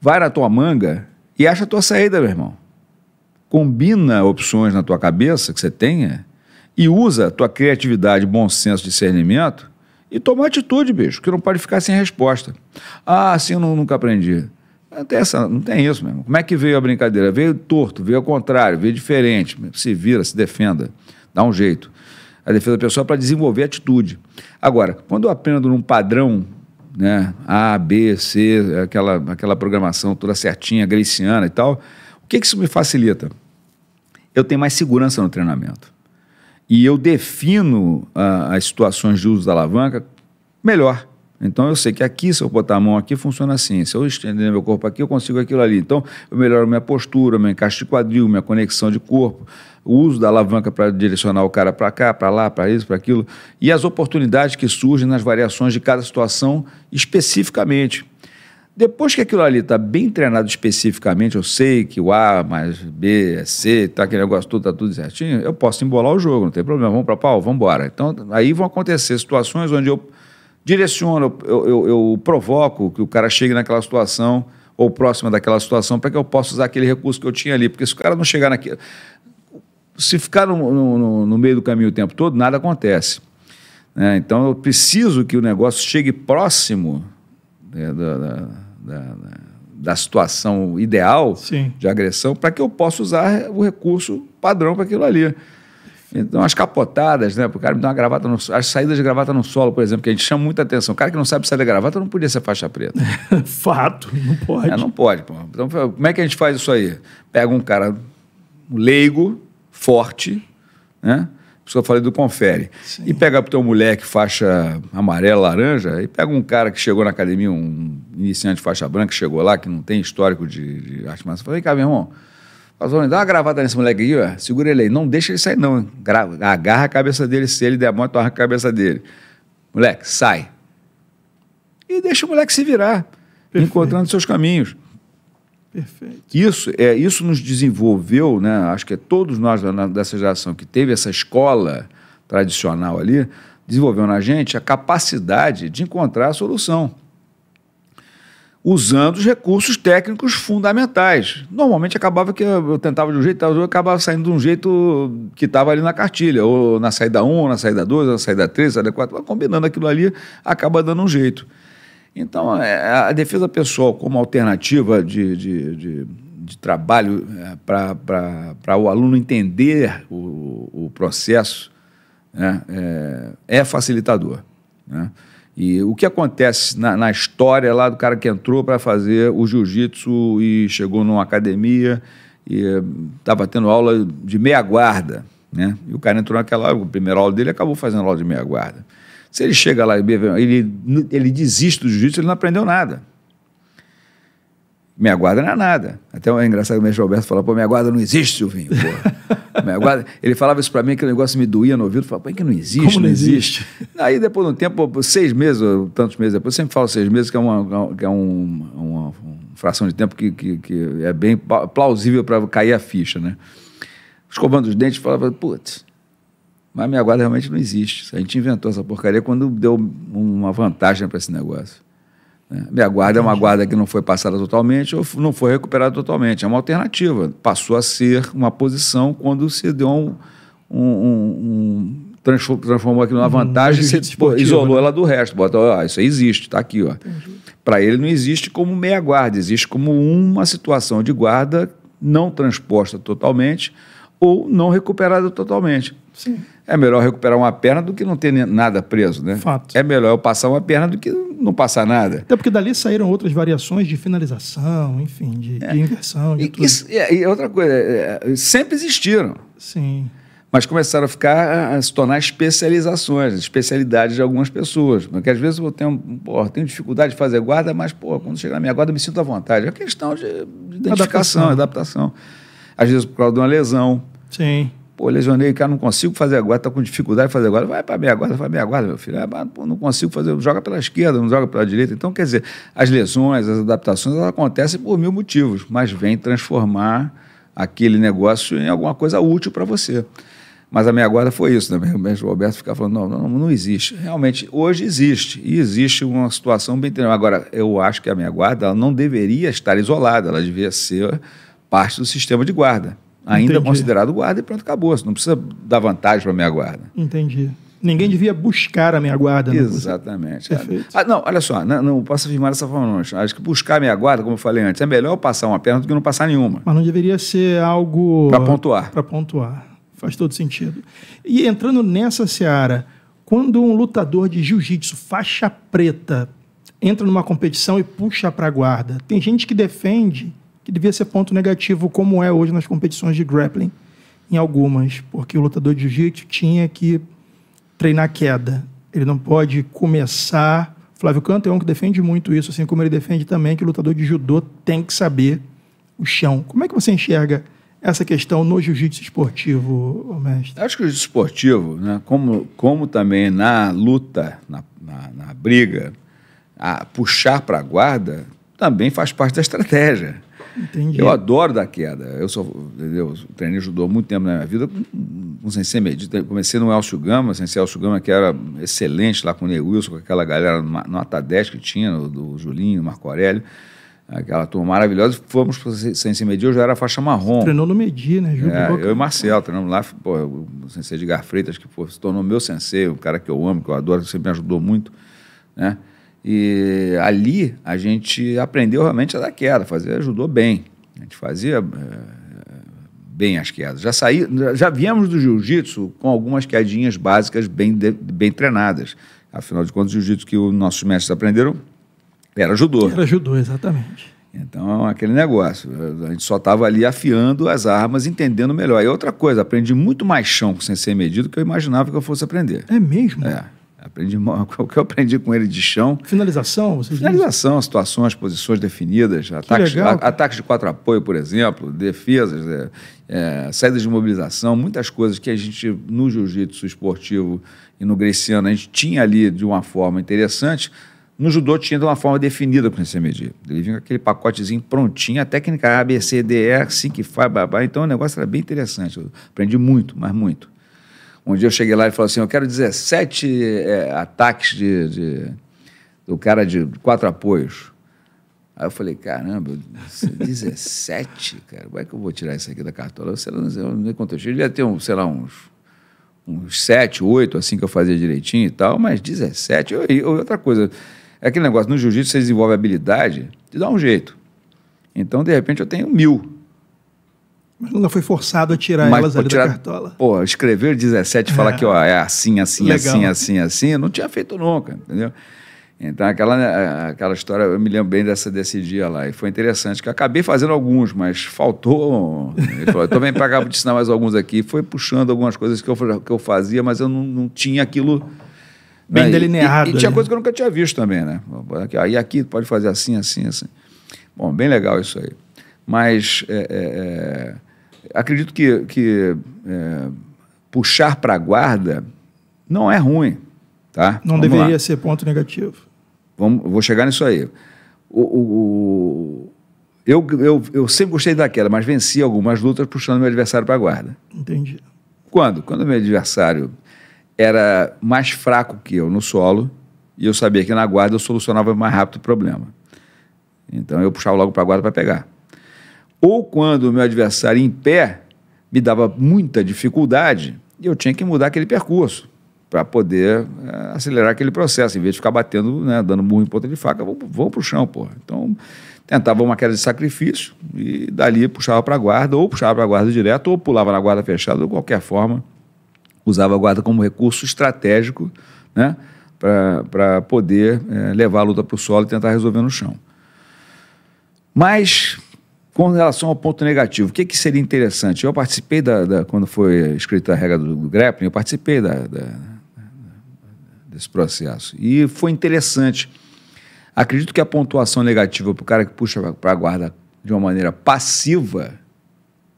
vai na tua manga e acha a tua saída, meu irmão. Combina opções na tua cabeça que você tenha e usa tua criatividade, bom senso, discernimento e tomar atitude, bicho, que não pode ficar sem resposta. Ah, assim eu nunca aprendi. Não tem, essa, não tem isso mesmo. Como é que veio a brincadeira? Veio torto, veio ao contrário, veio diferente. Se vira, se defenda, dá um jeito. A defesa pessoal é para desenvolver atitude. Agora, quando eu aprendo num padrão, né, A, B, C, aquela, aquela programação toda certinha, greciana e tal, o que, que isso me facilita? Eu tenho mais segurança no treinamento. E eu defino ah, as situações de uso da alavanca melhor. Então eu sei que aqui, se eu botar a mão aqui, funciona assim. Se eu estender meu corpo aqui, eu consigo aquilo ali. Então eu melhoro minha postura, meu encaixe de quadril, minha conexão de corpo, o uso da alavanca para direcionar o cara para cá, para lá, para isso, para aquilo. E as oportunidades que surgem nas variações de cada situação especificamente. Depois que aquilo ali está bem treinado especificamente, eu sei que o A mais B é C, tá aquele negócio tudo, tá tudo certinho, eu posso embolar o jogo, não tem problema, vamos para pau, vamos embora. Então, aí vão acontecer situações onde eu direciono, eu, eu, eu provoco que o cara chegue naquela situação ou próxima daquela situação para que eu possa usar aquele recurso que eu tinha ali. Porque se o cara não chegar naquele... Se ficar no, no, no meio do caminho o tempo todo, nada acontece. Né? Então, eu preciso que o negócio chegue próximo... Né, da, da da, da situação ideal Sim. de agressão para que eu possa usar o recurso padrão para aquilo ali. Então, as capotadas, né? O cara me dá uma gravata no As saídas de gravata no solo, por exemplo, que a gente chama muita atenção. O cara que não sabe sair da gravata não podia ser faixa preta. Fato, não pode. É, não pode, pô. Então, como é que a gente faz isso aí? Pega um cara leigo, forte, né? Por isso eu falei do confere. Sim. E pega pro teu moleque faixa amarela, laranja, e pega um cara que chegou na academia, um iniciante faixa branca, que chegou lá, que não tem histórico de, de arte marcial. Falei, cá, meu irmão, Fazone, dá uma gravata nesse moleque aí, ó. Segura ele aí. Não deixa ele sair, não. Grava, agarra a cabeça dele. Se ele der a mão, tu arranca a cabeça dele. Moleque, sai. E deixa o moleque se virar, Perfeito. encontrando seus caminhos. Perfeito. Isso, é, isso nos desenvolveu, né? acho que é todos nós na, dessa geração que teve essa escola tradicional ali, desenvolveu na gente a capacidade de encontrar a solução. Usando os recursos técnicos fundamentais. Normalmente acabava que eu tentava de um jeito, eu acabava saindo de um jeito que estava ali na cartilha, ou na saída 1, ou na saída 2, ou na saída 3, saída 4, combinando aquilo ali, acaba dando um jeito. Então, é, é, a defesa pessoal como alternativa de, de, de, de trabalho é, para o aluno entender o, o processo né, é, é, facilitador. Né? E o que acontece na, na, história lá do cara que entrou para fazer o jiu-jitsu e chegou numa academia e estava tendo aula de meia guarda, né? E o cara entrou naquela a primeira aula dele acabou fazendo aula de meia guarda. Se ele chega lá e ele, ele desiste do jiu-jitsu, ele não aprendeu nada. Minha guarda não é nada. Até é engraçado o mestre Alberto falou, pô, minha guarda não existe, Silvinho. minha guarda... Ele falava isso para mim, aquele negócio me doía no ouvido. Falava, pô, é que não existe? Como não, existe? existe? Aí depois de um tempo, seis meses, ou tantos meses depois, eu sempre falo seis meses, que é uma, que é um, uma fração de tempo que, que, que é bem plausível para cair a ficha, né? Escovando os dentes, falava, putz, mas minha guarda realmente não existe. A gente inventou essa porcaria quando deu uma vantagem para esse negócio. Né? Minha guarda Entendi. é uma guarda que não foi passada totalmente ou não foi recuperada totalmente. É uma alternativa. Passou a ser uma posição quando se deu um. um, um transformou aquilo numa uhum. vantagem um e isolou né? ela do resto. Bota, ó, isso aí existe, está aqui. ó. Para ele não existe como meia guarda, existe como uma situação de guarda não transposta totalmente, ou não recuperada totalmente. Sim. É melhor recuperar uma perna do que não ter nada preso, né? Fato. É melhor eu passar uma perna do que não passar nada. Até porque dali saíram outras variações de finalização, enfim, de, é. de inversão, de e, tudo. Isso, e, é, e outra coisa, é, é, sempre existiram. Sim. Mas começaram a ficar, a se tornar especializações, especialidades de algumas pessoas. Porque às vezes eu tenho, porra, tenho dificuldade de fazer guarda, mas, pô, quando chegar na minha guarda eu me sinto à vontade. É questão de, de identificação, adaptação. adaptação às vezes por causa de uma lesão. Sim. Pô, lesionei, cara, não consigo fazer agora, tá com dificuldade de fazer agora. Vai para meia guarda, vai meia guarda, meu filho. Ah, pô, não consigo fazer, joga pela esquerda, não joga pela direita. Então, quer dizer, as lesões, as adaptações, elas acontecem por mil motivos, mas vem transformar aquele negócio em alguma coisa útil para você. Mas a meia guarda foi isso também. Né? O mestre Roberto ficava falando: não, não, não existe. Realmente, hoje existe. E existe uma situação bem Agora, eu acho que a meia guarda ela não deveria estar isolada, ela devia ser parte do sistema de guarda. Ainda Entendi. considerado guarda e pronto, acabou. Você não precisa dar vantagem para a minha guarda. Entendi. Ninguém devia buscar a minha guarda. Né? Exatamente. Ah, não, olha só, não, não posso afirmar dessa forma, não. Acho que buscar a minha guarda, como eu falei antes, é melhor passar uma perna do que não passar nenhuma. Mas não deveria ser algo... Para pontuar. Para pontuar. Faz todo sentido. E entrando nessa seara, quando um lutador de jiu-jitsu, faixa preta, entra numa competição e puxa para a guarda, tem gente que defende que devia ser ponto negativo, como é hoje nas competições de grappling, em algumas, porque o lutador de jiu-jitsu tinha que treinar queda. Ele não pode começar. Flávio Canto é um que defende muito isso, assim como ele defende também que o lutador de judô tem que saber o chão. Como é que você enxerga essa questão no jiu-jitsu esportivo, mestre? Acho que o esportivo, né, como, como também na luta, na, na, na briga, a puxar para a guarda também faz parte da estratégia. Entendi. Eu adoro dar queda. Eu sou, entendeu? Treinei ajudou muito tempo na minha vida, com sensei Medita. Comecei no Elcio Gama, sensei Elcio Gama, que era excelente lá com o Ney Wilson, com aquela galera nota 10 que tinha, do Julinho, Marco Aurélio. Aquela turma maravilhosa, fomos para Sensei Medir, eu já era faixa marrom. Treinou no Medir, né? Júlio é, eu e Marcelo treinamos lá, pô, o sensei de Freitas, que pô, se tornou meu sensei, um cara que eu amo, que eu adoro, que sempre me ajudou muito, né? E ali a gente aprendeu realmente a dar queda, fazer, ajudou bem. A gente fazia eh, bem as quedas. Já saí, já viemos do jiu-jitsu com algumas quedinhas básicas bem, de, bem treinadas. Afinal de contas, o jiu-jitsu que os nossos mestres aprenderam era judô. Era judô, exatamente. Então, é aquele negócio. A gente só estava ali afiando as armas, entendendo melhor. E outra coisa, aprendi muito mais chão com sem ser medido que eu imaginava que eu fosse aprender. É mesmo? É. Aprendi o que eu aprendi com ele de chão. Finalização? Finalização, diz? situações, posições definidas, ataques, a, ataques de quatro apoio, por exemplo, defesas, é, é, saídas de mobilização, muitas coisas que a gente, no jiu-jitsu esportivo e no greciano, a gente tinha ali de uma forma interessante. No judô tinha de uma forma definida para ser medir. Ele vinha com aquele pacotezinho prontinho, a técnica A, B, C, D, E, assim que faz, babá. Então o negócio era bem interessante. Eu aprendi muito, mas muito. Um dia eu cheguei lá e falei assim: eu quero 17 é, eh, ataques de, de, do cara de quatro apoios. Aí eu falei, caramba, 17, é cara, como é que eu vou tirar isso aqui da cartola? Eu, sei lá, eu não quanto Eu devia ter, um, sei lá, uns, uns 7, 8, assim que eu fazia direitinho e tal, mas 17. Eu, eu, outra coisa, é aquele negócio, no jiu-jitsu você desenvolve habilidade, te dá um jeito. Então, de repente, eu tenho mil. Mas nunca foi forçado a tirar Mas, elas ali tirar, da cartola. Pô, escrever 17 e é. falar que ó, é, é assim, assim, assim, Legal. assim, assim, assim, não tinha feito nunca, entendeu? Então, aquela, né, aquela história, eu me lembro bem dessa, desse dia lá. E foi interessante, que acabei fazendo alguns, mas faltou. eu também pagava de ensinar mais alguns aqui. Foi puxando algumas coisas que eu, que eu fazia, mas eu não, não tinha aquilo. Né, bem né? delineado. E, e tinha coisa que eu nunca tinha visto também, né? Aí aqui pode fazer assim, assim, assim. Bom, bem legal isso aí. Mas. É, é, é acredito que, que é, puxar para a guarda não é ruim. Tá? Não Vamos deveria lá. ser ponto negativo. Vamos, vou chegar nisso aí. O, o, o, eu, eu, eu sempre gostei daquela, mas venci algumas lutas puxando meu adversário para a guarda. Entendi. Quando? Quando meu adversário era mais fraco que eu no solo e eu sabia que na guarda eu solucionava mais rápido o problema. Então eu puxava logo para a guarda para pegar ou quando o meu adversário em pé me dava muita dificuldade, eu tinha que mudar aquele percurso para poder eh, acelerar aquele processo. Em vez de ficar batendo, né, dando burro em ponta de faca, vou, vou para o chão, porra. Então, tentava uma queda de sacrifício e dali puxava para a guarda, ou puxava para a guarda direto, ou pulava na guarda fechada, ou qualquer forma, usava a guarda como recurso estratégico, né? para poder é, levar a luta para o solo e tentar resolver no chão. Mas com relação ao ponto negativo, o que, que seria interessante? Eu participei da, da quando foi escrita a regra do, do grappling, eu participei da, da, desse processo e foi interessante. Acredito que a pontuação negativa para o cara que puxa para a guarda de uma maneira passiva,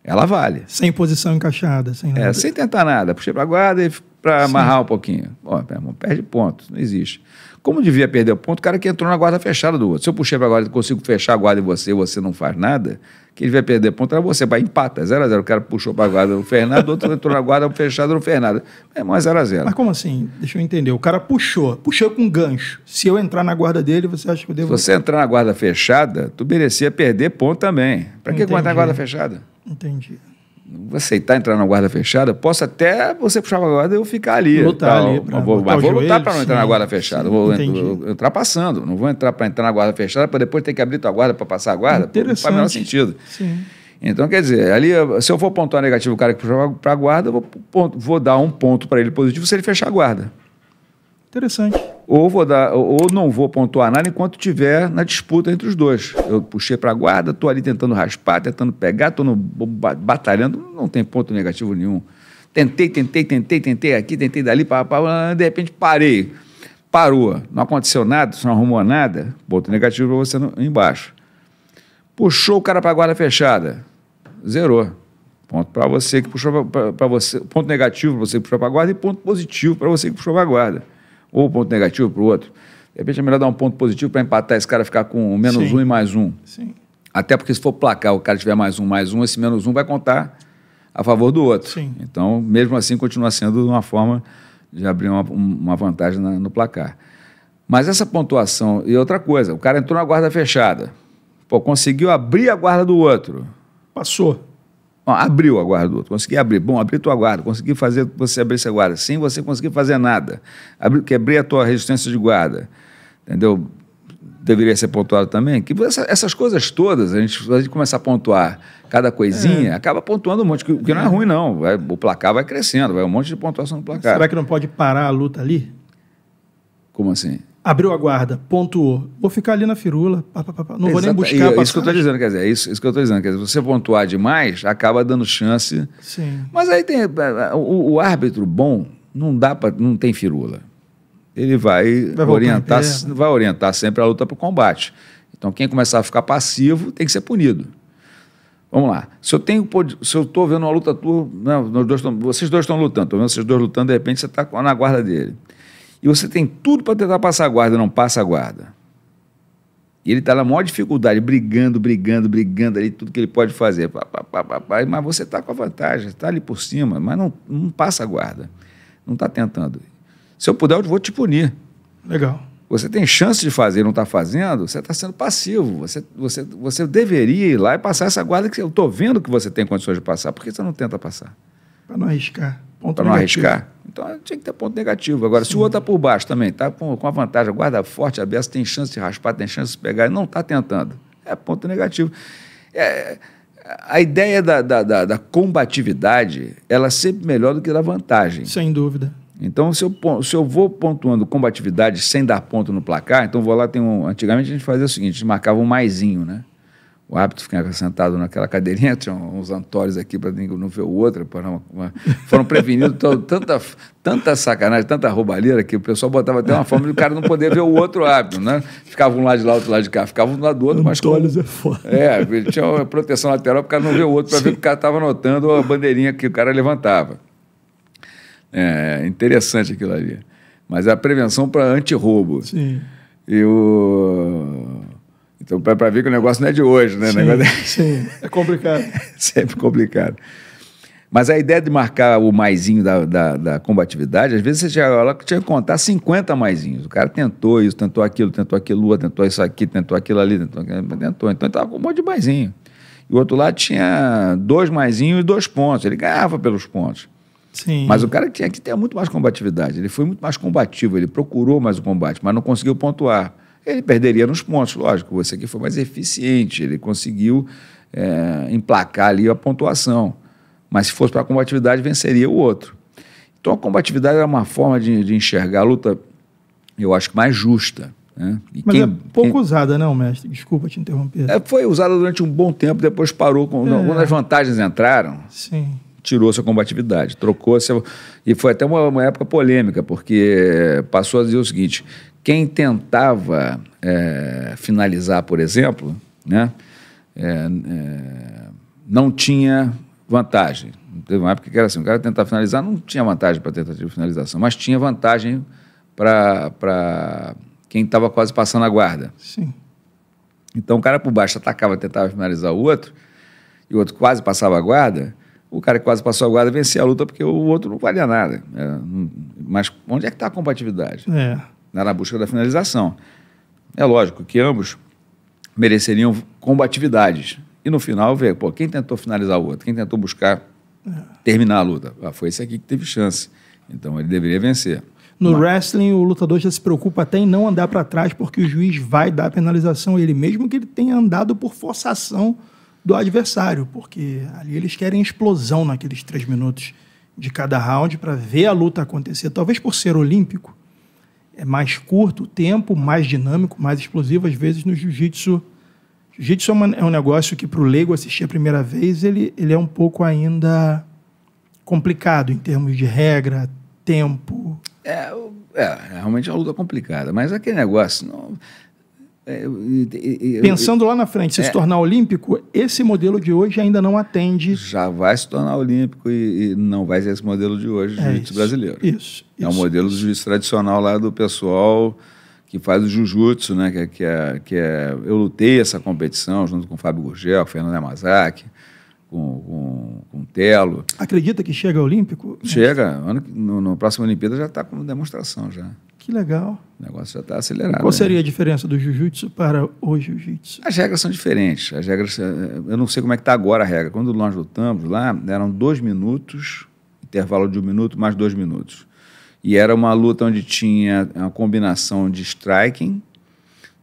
ela vale. Sem posição encaixada, sem é, nada. É, sem tentar nada. Puxei para a guarda e para amarrar um pouquinho. Ó, meu irmão, perde ponto, não existe. Como devia perder o ponto, o cara que entrou na guarda fechada do outro. Se eu puxei para a guarda e consigo fechar a guarda em você e você não faz nada, quem devia perder ponto era você. Vai, empata, 0x0. O cara puxou para a guarda não fez nada, o outro entrou na guarda fechada não fez nada. Meu irmão, é 0x0. Mas como assim? Deixa eu entender. O cara puxou, puxou com gancho. Se eu entrar na guarda dele, você acha que eu devo. Se você entrar na guarda fechada, tu merecia perder ponto também. Para que guardar a guarda fechada? Entendi aceitar entrar na guarda fechada, posso até você puxar a guarda e eu ficar ali. Lutar ali. Pra, vou, mas vou lutar para não entrar sim, na guarda fechada. Sim, vou, entrar passando. Não vou entrar para entrar na guarda fechada para depois ter que abrir tua guarda para passar a guarda. Interessante. Não faz o menor sentido. Sim. Então, quer dizer, ali, se eu for pontuar negativo o cara que puxou para a guarda, eu vou, vou dar um ponto para ele positivo se ele fechar a guarda. Interessante. Ou vou dar, ou não vou pontuar nada enquanto tiver na disputa entre os dois. Eu puxei para a guarda, estou ali tentando raspar, tentando pegar, estou batalhando, não tem ponto negativo nenhum. Tentei, tentei, tentei, tentei aqui, tentei dali, pá, pá, de repente parei. Parou, não aconteceu nada, não arrumou nada, ponto negativo para você no, embaixo. Puxou o cara para a guarda fechada, zerou. Ponto para você que puxou para você, ponto negativo para você que puxou para a guarda e ponto positivo para você que puxou para a guarda ou um ponto negativo para o outro. De repente é melhor dar um ponto positivo para empatar esse cara ficar com menos Sim. um e mais um. Sim. Até porque se for placar, o cara tiver mais um, mais um, esse menos um vai contar a favor do outro. Sim. Então, mesmo assim, continua sendo uma forma de abrir uma, uma vantagem na, no placar. Mas essa pontuação. E outra coisa, o cara entrou na guarda fechada. Pô, conseguiu abrir a guarda do outro. Passou. Bom, abriu a guarda do outro, consegui abrir. Bom, abri tua guarda, consegui fazer você abrir essa guarda. Sem você conseguir fazer nada. Abri, quebrei a tua resistência de guarda. Entendeu? Deveria ser pontuado também. Que essa, essas coisas todas, a gente, a gente começa a pontuar cada coisinha, é. acaba pontuando um monte, que, que não é ruim, não. Vai, o placar vai crescendo, vai um monte de pontuação no placar. Será que não pode parar a luta ali? Como assim? Abriu a guarda, pontuou. Vou ficar ali na firula, pá, pá, pá, não Exato. vou nem buscar. E, é isso que eu estou dizendo, quer dizer, é isso, isso que eu estou dizendo, quer dizer, você pontuar demais, acaba dando chance. Sim. Mas aí tem. É, o, o árbitro bom não dá para. não tem firula. Ele vai, vai orientar, vai orientar sempre a luta para o combate. Então, quem começar a ficar passivo tem que ser punido. Vamos lá. Se eu tenho, se eu estou vendo uma luta tua, não, né, nós dois tão, vocês dois estão lutando, estou vendo vocês dois lutando, de repente você está na guarda dele. E você tem tudo para tentar passar a guarda, não passa a guarda. E ele está na maior dificuldade, brigando, brigando, brigando ali, tudo que ele pode fazer. mas você está com a vantagem, está ali por cima, mas não, não passa a guarda. Não está tentando. Se eu puder, eu vou te punir. Legal. Você tem chance de fazer, não está fazendo, você está sendo passivo. Você, você, você deveria ir lá e passar essa guarda que eu estou vendo que você tem condições de passar. Por que você não tenta passar? Para não arriscar. Para não arriscar. Então tinha que ter ponto negativo. Agora, Sim. se o outro está por baixo também, está com, com a vantagem, guarda forte, a tem chance de raspar, tem chance de pegar, e não está tentando. É ponto negativo. É, a ideia da, da, da, da, combatividade, ela é sempre melhor do que da vantagem. Sem dúvida. Então, se eu, se eu vou pontuando combatividade sem dar ponto no placar, então vou lá, tem um. Antigamente a gente fazia o seguinte, a gente marcava um maisinho, né? o hábito de ficar sentado naquela cadeirinha, tinha uns antores aqui para não ver o outro. Uma, uma, foram prevenidos tanta, tanta sacanagem, tanta roubalheira, que o pessoal botava até uma forma de o cara não poder ver o outro hábito, né? Ficava um lado de lá, outro lado de cá, ficava um lado do outro, mas. Antórios é foda. É, tinha uma proteção lateral para o cara não ver o outro, para ver que o cara estava notando a bandeirinha que o cara levantava. É interessante aquilo ali. Mas é a prevenção para anti roubo Sim. E o então, para ver que o negócio não é de hoje, né? Sim, é sim. é complicado. Sempre complicado. Mas a ideia de marcar o maisinho da, da, da combatividade, às vezes você lá que tinha que contar 50 maisinhos. O cara tentou isso, tentou aquilo, tentou aquilo, tentou isso aqui, tentou aquilo ali, tentou, tentou. Então estava com um monte de maisinho. E o outro lado tinha dois maisinhos e dois pontos. Ele ganhava pelos pontos. Sim. Mas o cara tinha que ter muito mais combatividade. Ele foi muito mais combativo, ele procurou mais o combate, mas não conseguiu pontuar. Ele perderia nos pontos, lógico, você aqui foi mais eficiente, ele conseguiu é, emplacar ali a pontuação. Mas se fosse para a combatividade, venceria o outro. Então a combatividade era uma forma de, de enxergar a luta, eu acho que mais justa. Né? Mas é quem, é pouco quem... usada, não, mestre? Desculpa te interromper. É, foi usada durante um bom tempo, depois parou. Com... É... Quando as vantagens entraram, Sim. tirou sua combatividade, trocou. se E foi até uma, uma época polêmica, porque eh, passou a dizer o seguinte: quem tentava é, finalizar, por exemplo, né, é, é, não tinha vantagem. Teve uma época que era assim, o cara tentar finalizar não tinha vantagem para tentativa de finalização, mas tinha vantagem para quem estava quase passando a guarda. Sim. Então o cara por baixo atacava, tentava finalizar o outro, e o outro quase passava a guarda, o cara que quase passou a guarda vencia a luta porque o outro não valia nada. É, mas onde é que está a compatibilidade? É na busca da finalização. É lógico que ambos mereceriam combatividades. E no final, ver, pô, quem tentou finalizar o outro? Quem tentou buscar terminar a luta? Ah, foi esse aqui que teve chance. Então ele deveria vencer. No Mas... wrestling, o lutador já se preocupa até em não andar para trás, porque o juiz vai dar a penalização a ele, mesmo que ele tenha andado por forçação do adversário, porque ali eles querem explosão naqueles três minutos de cada round para ver a luta acontecer. Talvez por ser olímpico, é mais curto o tempo, mais dinâmico, mais explosivo, às vezes no jiu-jitsu. Jiu-jitsu é, é um negócio que, para o leigo assistir a primeira vez, ele, ele é um pouco ainda complicado em termos de regra, tempo. É, é realmente é uma luta complicada, mas aquele negócio. Não, é, Pensando lá na frente, se é, se tornar olímpico, esse modelo de hoje ainda não atende. Já vai se tornar olímpico e, e não vai ser esse modelo de hoje, é jiu-jitsu brasileiro. Isso. É o um modelo isso. do juiz tradicional lá do pessoal que faz o jiu-jitsu, né? Que, é, que, é, que é, eu lutei essa competição junto com o Fábio Gurgel, Fernando Yamazaki, com, com, com o Telo. Acredita que chega olímpico? Chega. Ano, no, no próximo Olimpíada já está com demonstração já que legal. O negócio já está acelerado. qual né? seria né? a diferença do jiu-jitsu para o jiu-jitsu? As regras são diferentes. As regras, eh, eh, eu não sei como é que está agora a regra. Quando nós lutamos lá, eram dois minutos, intervalo de um minuto mais dois minutos. E era uma luta onde tinha uma combinação de striking.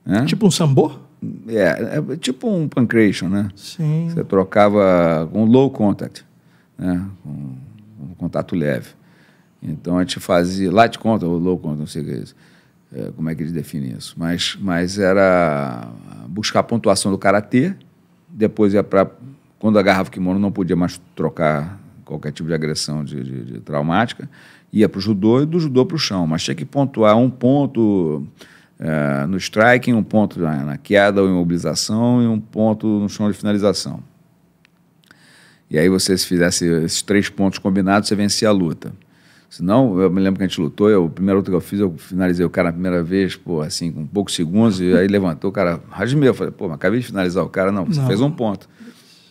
Né? Tipo um sambo? É, é, é, tipo um pancration, né? Sim. Você trocava com um low contact, né? um contato leve. Então a gente fazia, lá de conta, ou low conta, não sei o que é isso, é, como é que eles definem isso, mas, mas era buscar a pontuação do Karatê, depois ia para, quando agarrava o kimono não podia mais trocar qualquer tipo de agressão de, de, de traumática, ia para o judô e do judô para o chão, mas tinha que pontuar um ponto é, no striking, um ponto na, na queda ou imobilização e um ponto no chão de finalização. E aí você se fizesse esses três pontos combinados, você vencia a luta. Senão, eu me lembro que a gente lutou, eu, o primeiro luta que eu fiz, eu finalizei o cara na primeira vez, pô, assim, com poucos segundos, e aí levantou o cara, rasguei eu falei, pô, mas acabei de finalizar o cara, não, você não. fez um ponto.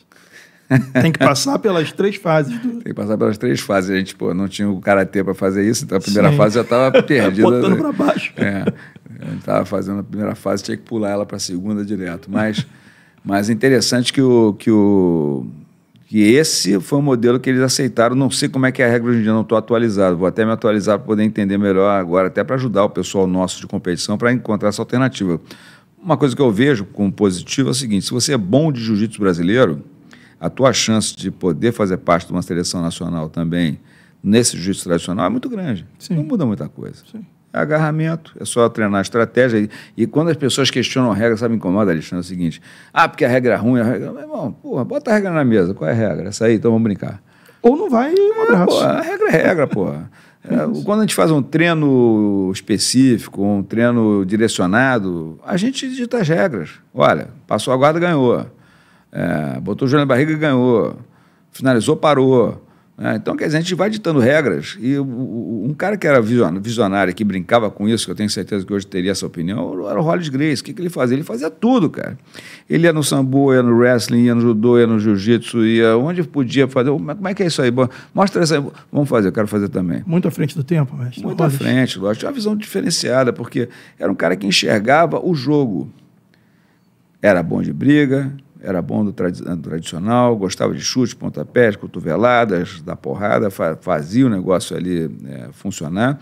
Tem que passar pelas três fases. Tem que passar pelas três fases. A gente, pô, não tinha o karatê para fazer isso, então a primeira Sim. fase já estava perdida. Botando para baixo. É, a gente estava fazendo a primeira fase, tinha que pular ela para a segunda direto. Mas, mas interessante que o, que o que esse foi o modelo que eles aceitaram. Não sei como é que é a regra hoje em dia, não estou atualizado. Vou até me atualizar para poder entender melhor agora, até para ajudar o pessoal nosso de competição para encontrar essa alternativa. Uma coisa que eu vejo como positivo é o seguinte: se você é bom de jiu-jitsu brasileiro, a tua chance de poder fazer parte de uma seleção nacional também nesse jiu-jitsu tradicional é muito grande. Sim. Não muda muita coisa. Sim. É agarramento, é só treinar a estratégia. E, e, quando as pessoas questionam a regra, sabe, me incomoda, Alexandre, é o seguinte: ah, porque a regra é ruim, a regra. Meu irmão, porra, bota a regra na mesa, qual é a regra? Essa aí, então vamos brincar. Ou não vai, um ah, abraço. É, porra, a regra é regra, porra. É, quando a gente faz um treino específico, um treino direcionado, a gente digita as regras. Olha, passou a guarda, ganhou. É, botou o joelho na barriga, ganhou. Finalizou, parou. É, então, quer dizer, a gente vai ditando regras. E um cara que era visionário, que brincava com isso, que eu tenho certeza que hoje teria essa opinião, era o Hollis Grace. O que, que ele fazia? Ele fazia tudo, cara. Ele ia no sambu, ia no wrestling, ia no judô, ia no jiu-jitsu, ia onde podia fazer. Como é que é isso aí? mostra essa aí. Vamos fazer, eu quero fazer também. Muito à frente do tempo, mestre. Muito à frente, lógico. Tinha uma visão diferenciada, porque era um cara que enxergava o jogo. Era bom de briga, era bom do, do tradicional, gostava de chute, pontapés, cotoveladas, da porrada, fa fazia o negócio ali é, funcionar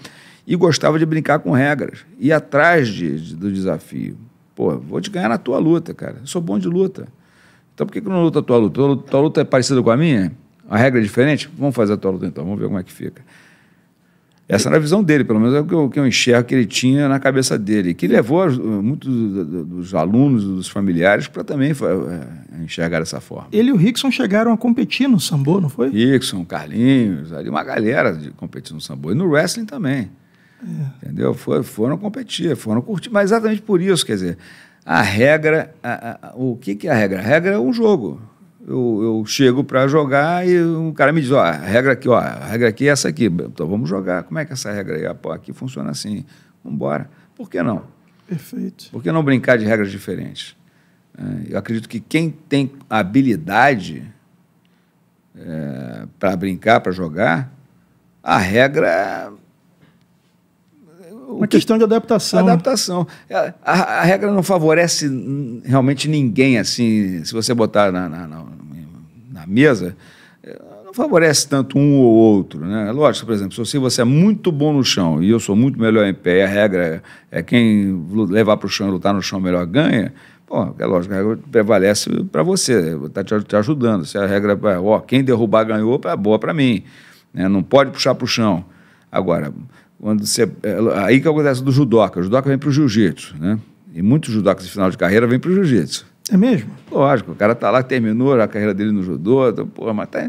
e gostava de brincar com regras, e atrás de, de, do desafio. Pô, vou te ganhar na tua luta, cara. Eu sou bom de luta. Então por que, que não luta a tua luta? Tua, tua luta é parecida com a minha? A regra é diferente? Vamos fazer a tua luta então, vamos ver como é que fica. Essa era a visão dele, pelo menos é o que eu, que eu enxergo que ele tinha na cabeça dele, que levou eh, muitos dos alunos, dos familiares, para também eh, enxergar dessa forma. Ele e o Rickson chegaram a competir no sambo, não foi? Rickson, Carlinhos, ali uma galera de competir no sambo. E no wrestling também. É. Entendeu? For, foram competir, foram curtir. Mas exatamente por isso, quer dizer, a regra, a, a, o que, que é a regra? A regra é um jogo eu, eu chego para jogar e o cara me diz, ó, a regra aqui, ó, a regra aqui é essa aqui. Então vamos jogar. Como é que é essa regra aí? Ah, pô, aqui funciona assim. Vamos embora. Por que não? Perfeito. Por que não brincar de regras diferentes? É, eu acredito que quem tem habilidade é, para brincar, para jogar, a regra uma que... questão de adaptação. Adaptação. A, a, a, regra não favorece realmente ninguém, assim, se você botar na, na, na, na mesa, eh, não favorece tanto um ou outro, né? Lógico, por exemplo, se você é muito bom no chão e eu sou muito melhor em pé, a regra é, é quem levar para o chão e lutar no chão melhor ganha, Bom, é lógico, a regra prevalece para você, está te, te, ajudando. Se a regra é, ó, quem derrubar ganhou, é boa para mim. Né? Não pode puxar para o chão. Agora, quando você, aí que acontece do judoca. O judoca vem para o jiu-jitsu, né? E muitos judocas de final de carreira vêm para o jiu-jitsu. É mesmo? Lógico, o cara tá lá, terminou a carreira dele no judô, então, pô, mas tá,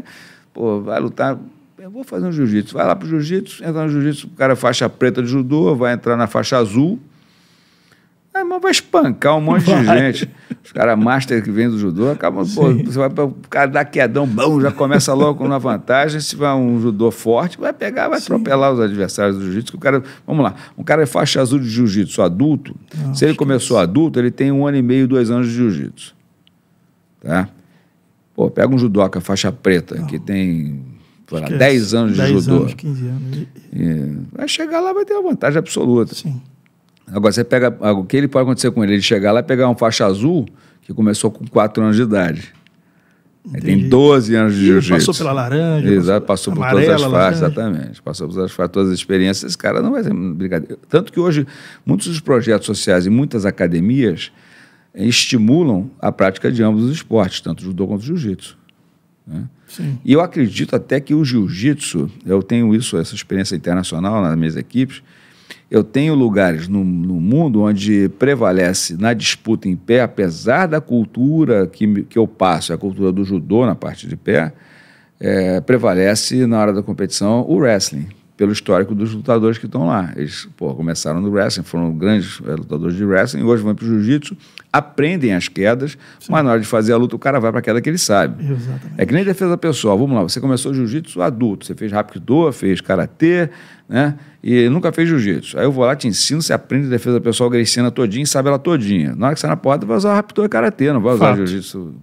pô, vai lutar, eu vou fazer um jiu-jitsu. Vai lá pro jiu-jitsu, entra no jiu-jitsu, o cara é faixa preta de judô, vai entrar na faixa azul, Aí, ah, mas vai espancar um monte vai. de gente. Os caras master que vêm do judô, acabam, pô, você vai para o cara dar quedão, bom, já começa logo com uma vantagem. Se vai um judô forte, vai pegar, vai Sim. atropelar os adversários do jiu-jitsu. O cara, vamos lá, um cara é faixa azul de jiu-jitsu adulto, Nossa, ah, se ele começou é adulto, ele tem um ano e meio, dois anos de jiu-jitsu. Tá? Pô, pega um judoca faixa preta, Não. que tem lá, 10 anos 10 de judô. Anos, 15 anos. E vai chegar lá, vai ter uma vantagem absoluta. Sim. Agora, você pega. O que ele pode acontecer com ele? Ele chegar lá e pegar um faixa azul que começou com 4 anos de idade. Ele tem 12 anos de jiu-jitsu. Passou pela laranja. Exato, passou, por amarela, todas as faixas, exatamente. Passou por todas as faixas, todas as experiências. Esse cara não vai ser brincadeira. Tanto que hoje, muitos dos projetos sociais e muitas academias eh, estimulam a prática de ambos os esportes, tanto o judô quanto o jiu-jitsu. Né? E eu acredito até que o jiu-jitsu, eu tenho isso, essa experiência internacional nas minhas equipes, eu tenho lugares no, no, mundo onde prevalece na disputa em pé, apesar da cultura que, que eu passo, a cultura do judô na parte de pé, é, prevalece na hora da competição o wrestling, pelo histórico dos lutadores que estão lá. Eles pô, começaram no wrestling, foram grandes é, lutadores de wrestling, hoje vão para o jiu-jitsu, aprendem as quedas, Sim. mas na hora de fazer a luta, o cara vai para a queda que ele sabe. Exatamente. É que nem defesa pessoal. Vamos lá, você começou jiu-jitsu adulto, você fez Rapido, fez Karatê, né? E nunca fez jiu-jitsu. Aí eu vou lá, te ensino, você aprende defesa pessoal greciana todinha, sabe ela todinha. Na hora que você na porta, vai usar Rapido e Karatê, não vai usar jiu-jitsu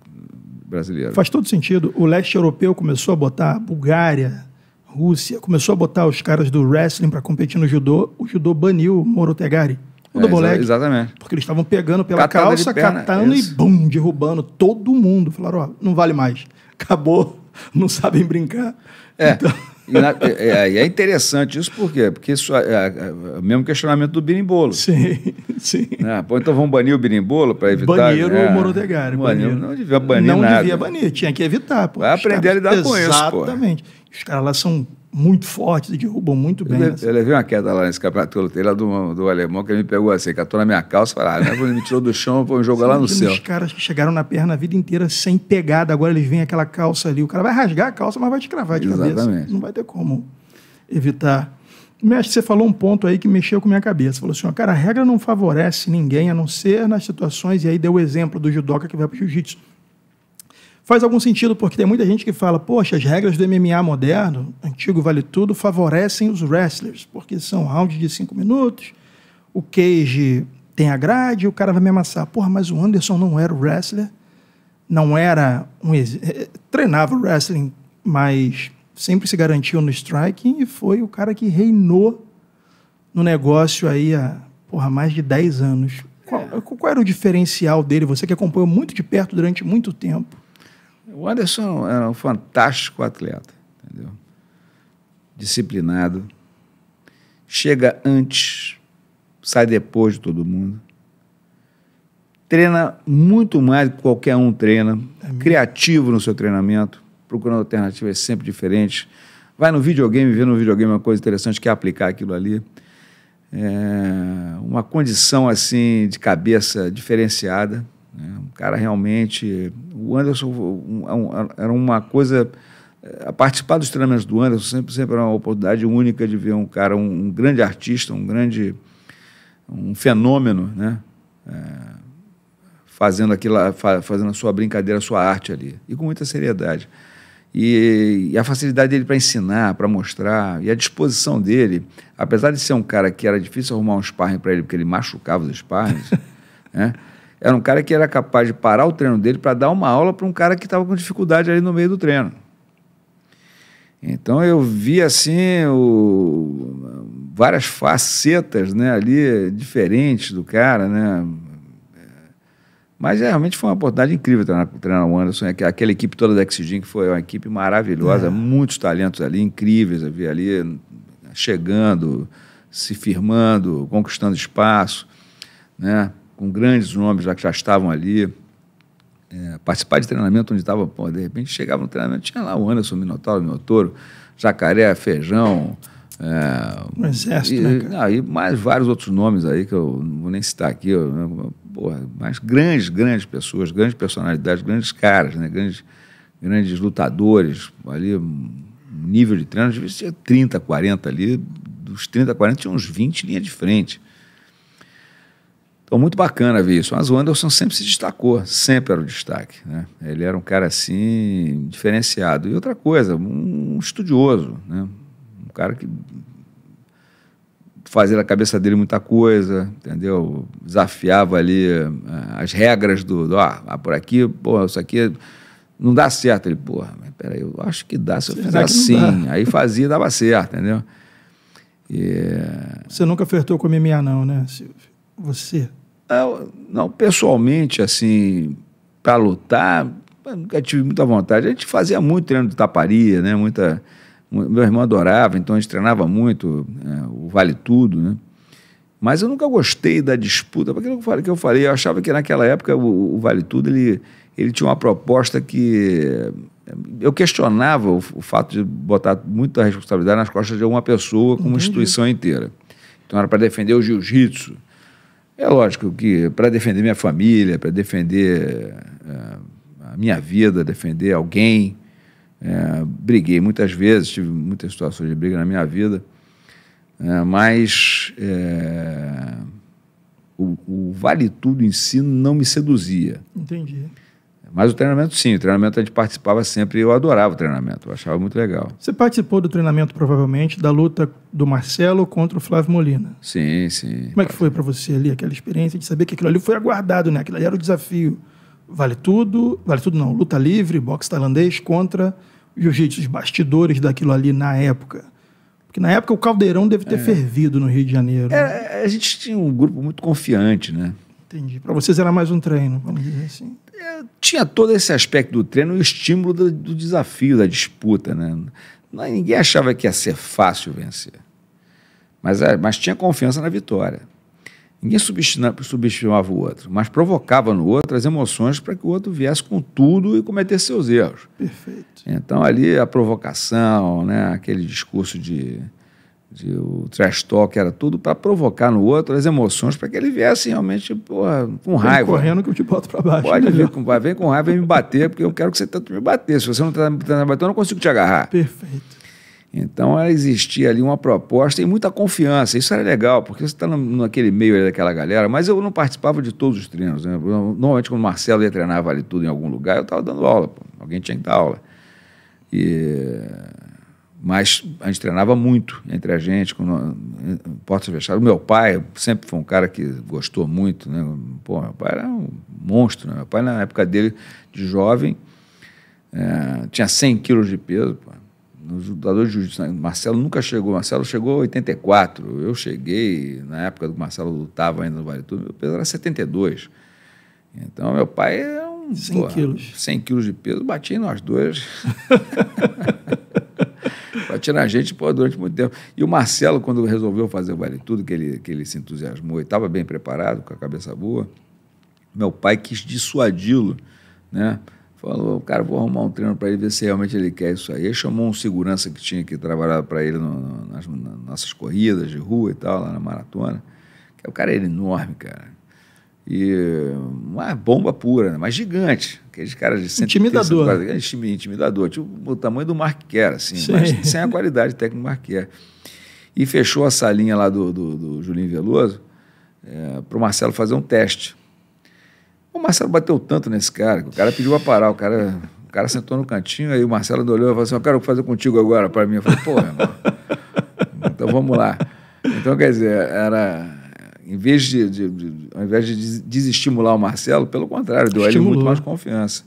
brasileiro. Faz todo sentido. O leste europeu começou a botar Bulgária, Rússia, começou a botar os caras do wrestling para competir no judô. O judô baniu o Moro Tegari o é, double leg. Exatamente. Porque eles estavam pegando pela Catada calça, perna, catando isso. e bum, derrubando todo mundo. Falaram, ó, não vale mais. Acabou, não sabem brincar. É. Então... E, na, é, é, é interessante isso por quê? Porque isso é, é, é o mesmo questionamento do birimbolo. Sim, sim. Né? pô, então vamos banir o birimbolo para evitar. Banir é, né? o Morodegário. Banir, não devia banir não nada. Não devia banir, tinha que evitar. Pô. Vai aprender caras, a lidar com isso. Exatamente. Os caras lá são muito fortes e derrubam muito bem. Eu, assim. eu levei uma queda lá nesse campeonato que eu lutei lá do, do alemão, que ele me pegou assim, catou na minha calça e falou, ah, né, me tirou do chão, foi um jogo lá no céu. Os caras que chegaram na perna a vida inteira sem pegada, agora eles vêm aquela calça ali, o cara vai rasgar a calça, mas vai te cravar de Exatamente. cabeça. Não vai ter como evitar. Mestre, você falou um ponto aí que mexeu com minha cabeça. Falou assim, cara, a regra não favorece ninguém, a não ser nas situações, e aí deu o exemplo do judoca que vai para o jiu-jitsu Faz algum sentido, porque tem muita gente que fala, poxa, as regras do MMA moderno, antigo vale tudo, favorecem os wrestlers, porque são rounds de cinco minutos, o cage tem a grade, o cara vai me amassar. Porra, mas o Anderson não era wrestler, não era um... Eh, eh, treinava o wrestling, mas sempre se garantiu no striking e foi o cara que reinou no negócio aí há, porra, mais de 10 anos. Qual, é. qual, era o diferencial dele? Você que acompanhou muito de perto durante muito tempo. O Anderson era é é um fantástico atleta, entendeu? Disciplinado. Chega antes, sai depois de todo mundo. Treina muito mais do que qualquer um treina. É criativo no seu treinamento, procurando alternativas sempre diferentes. Vai no videogame, vê no videogame uma coisa interessante, quer aplicar aquilo ali. É uma condição assim de cabeça diferenciada. Né? Um cara realmente. O Anderson é era uma coisa. Eh, a participar dos treinamentos do Anderson sempre, sempre era uma oportunidade única de ver um cara, um, um grande artista, um grande. um fenômeno, né? É, fazendo, aquilo, fazendo a sua brincadeira, a sua arte ali. E com muita seriedade. E, e, a facilidade dele para ensinar, para mostrar, e a disposição dele, apesar de ser um cara que era difícil arrumar um sparring para ele, porque ele machucava os sparrings, né? Era um cara que era capaz de parar o treino dele para dar uma aula para um cara que estava com dificuldade ali no meio do treino. Então eu vi assim o, várias facetas né, ali diferentes do cara, né? Mas é, realmente foi uma oportunidade incrível treinar, treinar o Anderson, aquela equipe toda da Exigin, que foi uma equipe maravilhosa, é. muitos talentos ali, incríveis, havia ali chegando, se firmando, conquistando espaço, né? com grandes nomes já que já estavam ali. É, participar de treinamento onde estava, pô, de repente chegava no treinamento, tinha lá o Anderson Minotauro, Minotouro, Jacaré, Feijão. É, um exército, e, né? Cara? e mais vários outros nomes aí que eu não vou nem citar aqui. Eu, né, porra, mas grandes, grandes pessoas, grandes personalidades, grandes caras, né? Grandes, grandes lutadores ali, nível de treino, devia ser 30, 40 ali. Dos 30, 40 tinha uns 20 linha de frente. Então, muito bacana ver isso. Mas o Anderson sempre se destacou, sempre era o destaque. Né? Ele era um cara assim, diferenciado. E outra coisa, um estudioso, né? um cara que fazia na cabeça dele muita coisa, entendeu? Desafiava ali eh, as regras do, do ah, por aqui, pô, isso aqui não dá certo. Ele, porra, mas peraí, eu acho que dá se eu fizer assim. Aí fazia dava certo, entendeu? E... Você nunca ofertou com MMA, não, né, Silvio? Você? Ah, não, pessoalmente, assim, para lutar, nunca tive muita vontade. A gente fazia muito treino de taparia, né? Muita, meu irmão adorava, então a gente treinava muito, é, o vale tudo, né? Mas eu nunca gostei da disputa. Porque eu falei que eu falei, eu achava que naquela época o, o vale tudo ele, ele tinha uma proposta que é, eu questionava o, o, fato de botar muita responsabilidade nas costas de uma pessoa como Entendi. instituição inteira. Então era para defender o jiu-jitsu é lógico que para defender minha família, para defender é, a minha vida, defender alguém, é, briguei muitas vezes, tive muitas situações de briga na minha vida, é, mas o, o vale tudo em si não me seduzia. Entendi. Mas o treinamento, sim, o treinamento a gente participava sempre e eu adorava o treinamento, eu achava muito legal. Você participou do treinamento, provavelmente, da luta do Marcelo contra o Flávio Molina. Sim, sim. Como é que foi para você ali aquela experiência de saber que aquilo ali foi aguardado, né? Aquilo ali era o desafio. Vale tudo, vale tudo não, luta livre, boxe tailandês contra jiu-jitsu, os bastidores daquilo ali na época. Porque na época o caldeirão deve ter é. fervido no Rio de Janeiro. Né? É, né? a gente tinha um grupo muito confiante, né? Entendi. Para vocês era mais um treino, vamos dizer assim. É, tinha todo esse aspecto do treino e o estímulo do, do, desafio, da disputa, né? ninguém achava que ia ser fácil vencer. Mas, é, mas tinha confiança na vitória. Ninguém subestimava, subestimava o outro, mas provocava no outro as emoções para que o outro viesse com tudo e cometer seus erros. Perfeito. Então ali a provocação, né? aquele discurso de de, o trash talk era tudo para provocar no outro as emoções, para que ele viesse realmente porra, com raiva. Vem correndo que eu te boto para baixo. Pode né, vir com, vem com raiva e me bater, porque eu quero que você tanto me bater. Se você não está me batendo, eu não consigo te agarrar. Perfeito. Então existia ali uma proposta e muita confiança. Isso era legal, porque você está naquele meio daquela galera. Mas eu não participava de todos os treinos. Né? Normalmente, quando o Marcelo ia treinar Vale Tudo em algum lugar, eu estava dando aula. Pô. Alguém tinha que dar aula. E mas a gente treinava muito entre a gente, quando, portas fechadas. O meu pai sempre foi um cara que gostou muito, né? Pô, meu pai era um monstro, né? Meu pai, na época dele, de jovem, é, tinha 100 quilos de peso, pô. Nos lutadores de jiu-jitsu, né? Marcelo nunca chegou. Marcelo chegou 84. Eu cheguei, na época do Marcelo lutava ainda no Vale Tudo, meu peso era 72. Então, meu pai é um... 100 quilos. 100 quilos de peso, bati em nós dois. Vai tirar a gente pô, durante muito tempo. E o Marcelo, quando resolveu fazer o Vale Tudo, que ele, que ele se entusiasmou e estava bem preparado, com a cabeça boa, meu pai quis dissuadi-lo, né? Falou, cara, vou arrumar um treino para ele, ver se realmente ele quer isso aí. Ele chamou um segurança que tinha que trabalhar para ele no, no, nas, nas nossas corridas de rua e tal, lá na maratona. O é cara era enorme, cara e uma bomba pura, né? mas gigante. Aqueles caras de 130, Intimidador. Intimidador. Tipo o tamanho do Mark Kerr, assim, Sim. mas sem a qualidade técnica do Mark Kerr. E fechou a salinha lá do, do, do Julinho Veloso é, para o Marcelo fazer um teste. O Marcelo bateu tanto nesse cara, que o cara pediu para parar, o cara, o cara sentou no cantinho, aí o Marcelo olhou e falou assim: Eu quero fazer contigo agora para mim. Eu falei: Pô, meu irmão, então vamos lá. Então, quer dizer, era em vez de, de, de, ao invés de desestimular o Marcelo, pelo contrário, deu a ele muito mais confiança.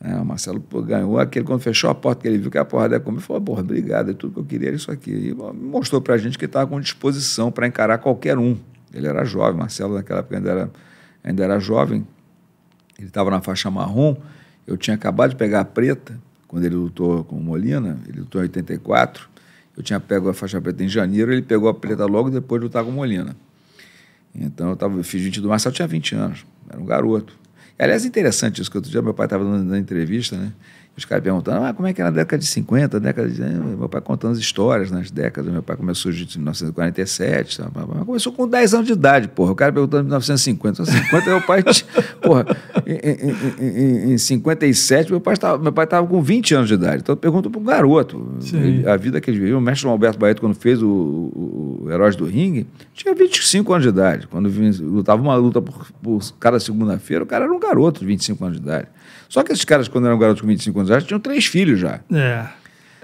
É, o Marcelo pô, ganhou aquele, quando fechou a porta, que ele viu que a porrada ia comer, falou, porra, obrigado, é tudo que eu queria era é isso aqui. E mostrou pra gente que estava com disposição para encarar qualquer um. Ele era jovem, Marcelo naquela época ainda era, ainda era jovem, ele estava na faixa marrom, eu tinha acabado de pegar a preta, quando ele lutou com o Molina, ele lutou em 84, eu tinha pego a faixa preta em janeiro, ele pegou a preta logo depois de lutar com o Molina. Então eu tava, eu fiz do Marcelo tinha 20 anos, era um garoto. Aliás, é interessante isso, que outro dia meu pai estava dando, dando entrevista, né? Os caras perguntando, ah, como é que era é na década de 50, década de... Meu pai contando as histórias nas décadas. Meu pai começou de 1947, começou com 10 anos de idade, porra. O cara perguntando em 1950. 50, meu pai... porra, em, em, em, em 57, meu pai, estava, meu pai estava com 20 anos de idade. Então eu pergunto para um garoto. a vida que ele viveu. O mestre Alberto Baeta quando fez o, o, o Heróis do Ringue, tinha 25 anos de idade. Quando lutava uma luta por, por cada segunda-feira, o cara era um garoto de 25 anos de idade. Só que esses caras, quando eram garotos com 25 anos, já tinham três filhos já. É.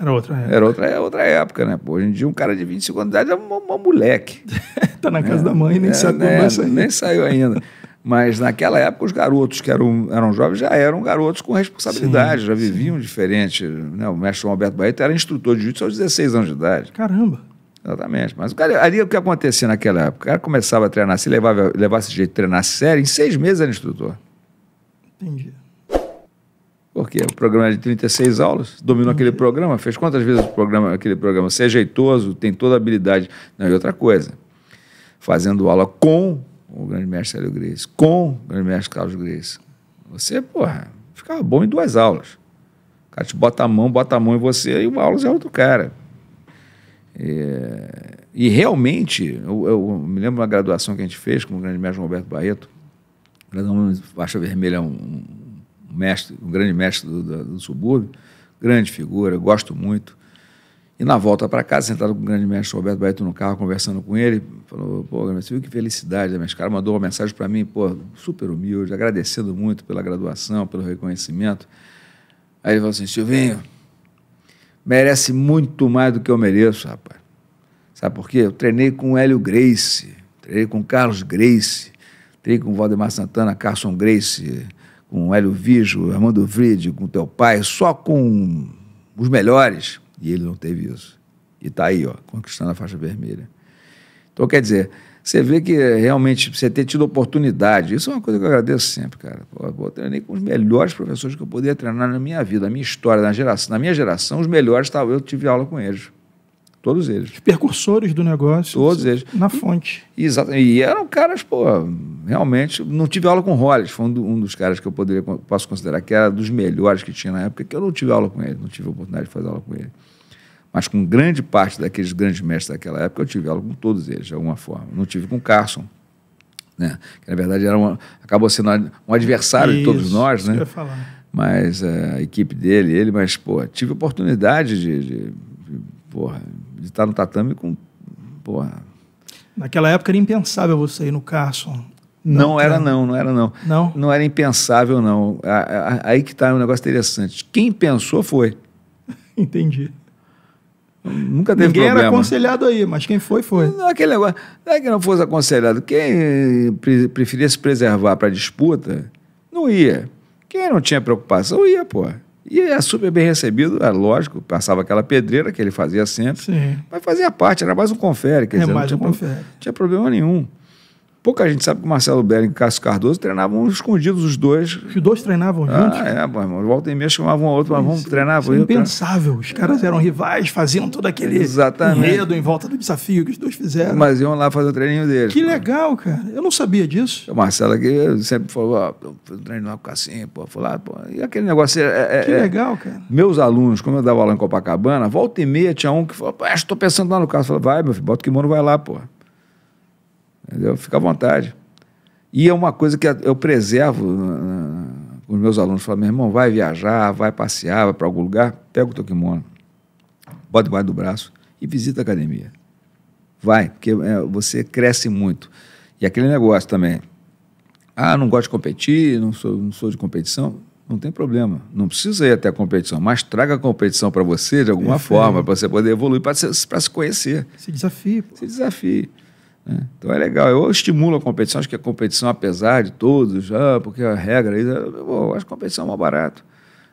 Era outra época. Era outra, é outra época, né? Pô, hoje em dia, um cara de 25 anos de idade é uma moleque. tá na casa né? da mãe, nem é, sabe né, Nem saiu ainda. Mas naquela época, os garotos que eram, eram jovens já eram garotos com responsabilidade, sim, já viviam sim. diferente. Né? O mestre João Alberto Barreto era instrutor de jiu-jitsu aos 16 anos de idade. Caramba! Exatamente. Mas o cara, ali o que acontecia naquela época? O cara começava a treinar, se levava, levasse esse jeito de treinar sério, em seis meses era instrutor. Entendi porque o programa programa é de 36 aulas, dominou aquele uhum. programa, fez quantas vezes o programa, aquele programa? Você é jeitoso, tem toda a habilidade. Não, e outra coisa, fazendo aula com o grande mestre Hélio Gris, com o grande mestre Carlos Gris, você, porra, ficava bom em duas aulas. O cara te bota a mão, bota a mão em você, e uma aula é outro cara. É, e realmente, eu, eu, me lembro de uma graduação que a gente fez com o grande mestre Roberto Barreto, graduação baixa vermelha, um, mestre, um grande mestre do, do, do subúrbio, grande figura, gosto muito. E na volta para casa, sentado com o grande mestre Roberto Baito no carro, conversando com ele, falou: pô, você viu que felicidade, né, mestre cara Mandou uma mensagem para mim, pô, super humilde, agradecendo muito pela graduação, pelo reconhecimento. Aí ele falou assim: Silvinho, merece muito mais do que eu mereço, rapaz. Sabe por quê? Eu treinei com o Hélio Grace, treinei com o Carlos Grace, treinei com o Valdemar Santana, Carson Grace, com Hélio Vigo, Armando Vride, com teu pai, só com os melhores. E ele não teve isso. E está aí, ó, conquistando a faixa vermelha. Então, quer dizer, você vê que realmente você ter tido oportunidade, isso é uma coisa que eu agradeço sempre, cara. Pô, eu treinei com os melhores professores que eu poderia treinar na minha vida, na minha história, na, geração, na minha geração, os melhores, tá, eu tive aula com eles. Todos eles. Os percursores do negócio. Todos eles. Na fonte. E, exatamente. E eram caras, pô, realmente não tive aula com o Hollis, foi um, do, um, dos caras que eu poderia posso considerar que era dos melhores que tinha na época, que eu não tive aula com ele, não tive a oportunidade de fazer aula com ele. Mas com grande parte daqueles grandes mestres daquela época, eu tive aula com todos eles, de alguma forma. Não tive com o Carson, né? que na verdade era uma, acabou sendo um adversário isso, de todos nós, né? Mas é, a equipe dele, ele, mas, pô, tive oportunidade de, de, de, porra, de estar no tatame com, porra... Naquela época era impensável você ir no Carson. Não, não era não, não era não. Não, não era impensável não. Aí que está um negócio interessante. Quem pensou foi. Entendi. Nunca teve Ninguém problema. era aconselhado aí, mas quem foi, foi. Não, aquele negócio, não é que não fosse aconselhado. Quem preferia se preservar para disputa, não ia. Quem não tinha preocupação, ia, pô. E é super bem recebido, é lógico, passava aquela pedreira que ele fazia sempre. Sim. Mas fazia parte, era mais um confere. Quer é dizer, mais não tinha, um confere. não tinha problema nenhum. Pouca gente sabe que o Marcelo Belling e o Cássio Cardoso treinavam escondidos os dois. os dois treinavam ah, juntos? é, pô, Volta e meia chamavam um outro, mas vamos treinar. Isso é impensável. Os caras eram rivais, faziam todo aquele Exatamente. em volta do desafio que os dois fizeram. Mas iam lá fazer o treininho deles. Que pô. legal, cara. Eu não sabia disso. O Marcelo aqui sempre falou, ó, oh, eu treino lá com o Cassinho, pô, fui lá, pô. E aquele negócio... É, é, que é, legal, cara. Meus alunos, quando eu dava aula em Copacabana, volta e meia tinha um que falou, pô, estou pensando lá no caso. falei, vai, meu filho, bota o kimono, vai lá, pô. Entendeu? Fica à vontade. E é uma coisa que eu preservo com né, né, né, os meus alunos. Falam, meu irmão, vai viajar, vai passear, vai para algum lugar, pega o teu kimono, bota debaixo do braço e visita a academia. Vai, porque é, você cresce muito. E aquele negócio também. Ah, não gosto de competir, não sou, não sou de competição. Não tem problema. Não precisa ir até a competição, mas traga a competição para você de alguma Perfeito. forma, para você poder evoluir, para se, se, conhecer. Se desafie. Pô. Se desafie. Né? Então é legal. Eu estimulo a competição. Acho que a competição, apesar de todos, já porque a regra, eu acho que a competição é mais barato.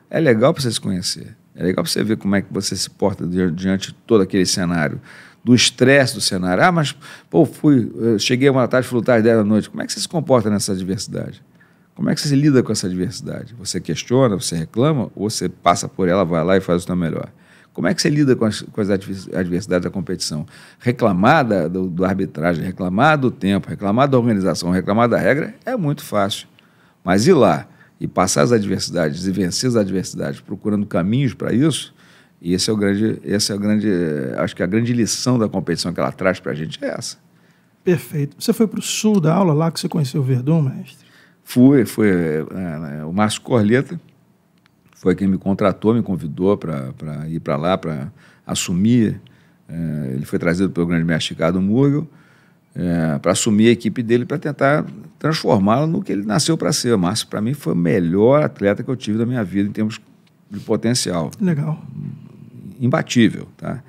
É legal para você se conhecer. É legal para você ver como é que você se porta diante de todo aquele cenário, do estresse do cenário. Ah, mas, pô, fui, cheguei uma tarde, fui lutar às 10 da noite. Como é que você se comporta nessa diversidade? Como é que você lida com essa diversidade? Você questiona, você reclama, ou você passa por ela, vai lá e faz o seu melhor? Como é que você lida com as, com as adversidades da competição? Reclamar da, do, do, arbitragem, reclamar do tempo, reclamar da organização, reclamar da regra é muito fácil. Mas ir lá e passar as adversidades e vencer as adversidades, procurando caminhos para isso, e esse é o grande, esse é o grande, acho que a grande lição da competição que ela traz para a gente é essa. Perfeito. Você foi para o sul da aula lá que você conheceu o Verdun, mestre? Fui, foi é, é, o Márcio Corleta foi quem me contratou, me convidou para ir para lá, para assumir. É, ele foi trazido pelo grande mestre Ricardo Murgel é, para assumir a equipe dele, para tentar transformá-lo no que ele nasceu para ser. Márcio, para mim, foi o melhor atleta que eu tive da minha vida em termos de potencial. Legal. Imbatível, tá?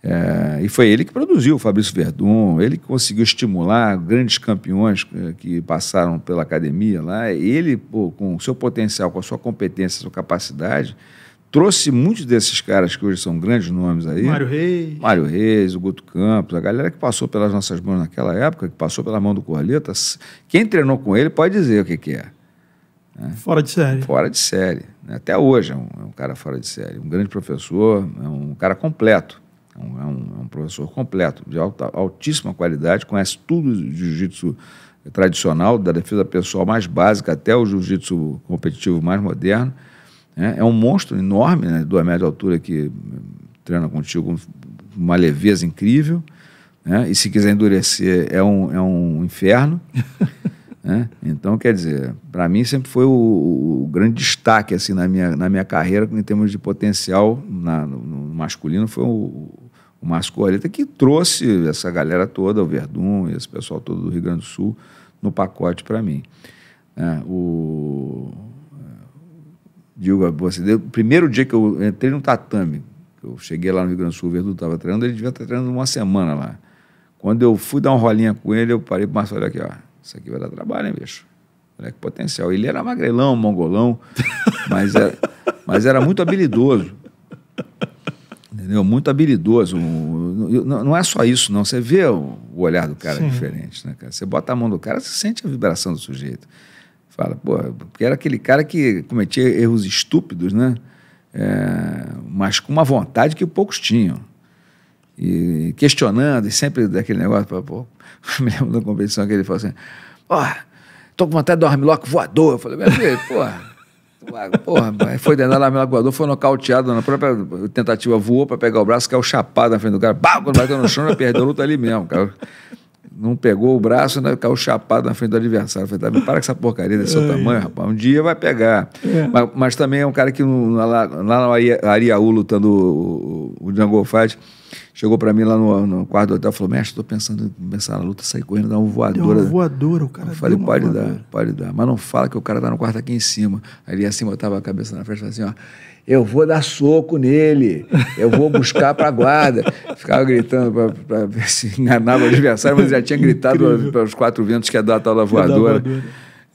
É, e foi ele que produziu o Fabrício Verdun, ele que conseguiu estimular grandes campeões é, que, passaram pela academia lá. Ele, pô, com o seu potencial, com a sua competência, sua capacidade, trouxe muitos desses caras que hoje são grandes nomes aí. Mário Reis. Mário Reis, o Guto Campos, a galera que passou pelas nossas mãos naquela época, que passou pela mão do Corleta. Quem treinou com ele pode dizer o que, que é. Né? Fora de série. Fora de série. Né? Até hoje é um, é um cara fora de série. Um grande professor, é um cara completo professor completo, de alta, altíssima qualidade, conhece tudo de jiu-jitsu tradicional, da defesa pessoal mais básica até o jiu-jitsu competitivo mais moderno. Né? É um monstro enorme, né? a metros de altura, que eh, treina contigo com uma leveza incrível. Né? E se quiser endurecer, é um, é um inferno. né? Então, quer dizer, para mim sempre foi o, o, grande destaque assim, na, minha, na minha carreira, em termos de potencial na, no, no masculino, foi o, o Márcio Correta, que trouxe essa galera toda, o Verdun e esse pessoal todo do Rio Grande do Sul, no pacote para mim. É, o... É, Digo, você, o primeiro dia que eu entrei no tatame, eu cheguei lá no Rio Grande do Sul, o Verdun estava treinando, ele devia estar tá treinando uma semana lá. Quando eu fui dar uma rolinha com ele, eu parei para o Márcio, olha aqui, ó, isso aqui vai dar trabalho, hein, bicho? Olha que potencial. Ele era magrelão, mongolão, mas era, é, mas era muito habilidoso entendeu? Muito habilidoso. Não é só isso, não. Você vê o olhar do cara Sim. diferente, né, cara? Você bota a mão do cara, você sente a vibração do sujeito. Fala, pô, porque era aquele cara que cometia erros estúpidos, né? É, mas com uma vontade que poucos tinham. E questionando, e sempre daquele negócio, pô, me lembro da competição que ele falou assim, ó, oh, tô com vontade de dormir logo voador. Eu falei, meu filho, pô... Porra, foi dentro da aguador, foi nocauteado na própria tentativa, voou para pegar o braço, caiu chapado na frente do cara. Bah, quando bateu no chão, já perdeu a luta ali mesmo, cara. Não pegou o braço, né, caiu chapado na frente do adversário. falei, tá, para com essa porcaria desse seu tamanho, rapaz. Um dia vai pegar. É. Mas, mas, também é um cara que lá, lá no Ariaú, lutando o, o Django Fight, Chegou para mim lá no, no quarto do hotel e falou: mestre, estou pensando em começar a luta, sair correndo, dar uma voadora. Deu uma voadora, o cara. Eu falei: pode voadora. dar, pode dar. Mas não fala que o cara tá no quarto aqui em cima. Ali assim, botava a cabeça na frente e falava assim: ó, eu vou dar soco nele, eu vou buscar para guarda. Ficava gritando para ver se enganava o adversário, mas já tinha gritado para os quatro ventos que ia dar a tal da voadora.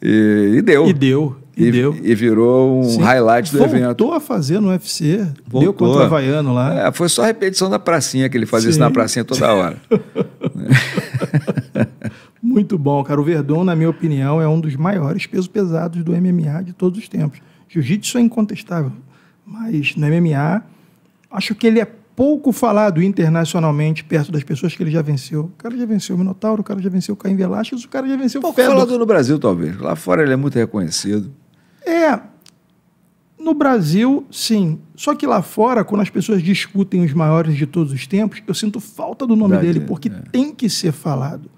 E, e deu. E deu. E, deu. e virou um Sim. highlight do Voltou evento. Voltou a fazer no UFC, Voltou. deu contra o Havaiano lá. É, foi só a repetição da pracinha, que ele fazia Sim. isso na pracinha toda hora. Muito bom, cara. O Verdon, na minha opinião, é um dos maiores pesos pesados do MMA de todos os tempos. Jiu-jitsu é incontestável, mas no MMA, acho que ele é pouco falado internacionalmente perto das pessoas que ele já venceu. O cara já venceu o Minotauro, o cara já venceu o Caim Velasquez, o cara já venceu o Pouco falado no Brasil, talvez. Lá fora ele é muito reconhecido. É, no Brasil, sim. Só que lá fora, quando as pessoas discutem os maiores de todos os tempos, eu sinto falta do nome Verdade, dele, porque é. tem que ser falado.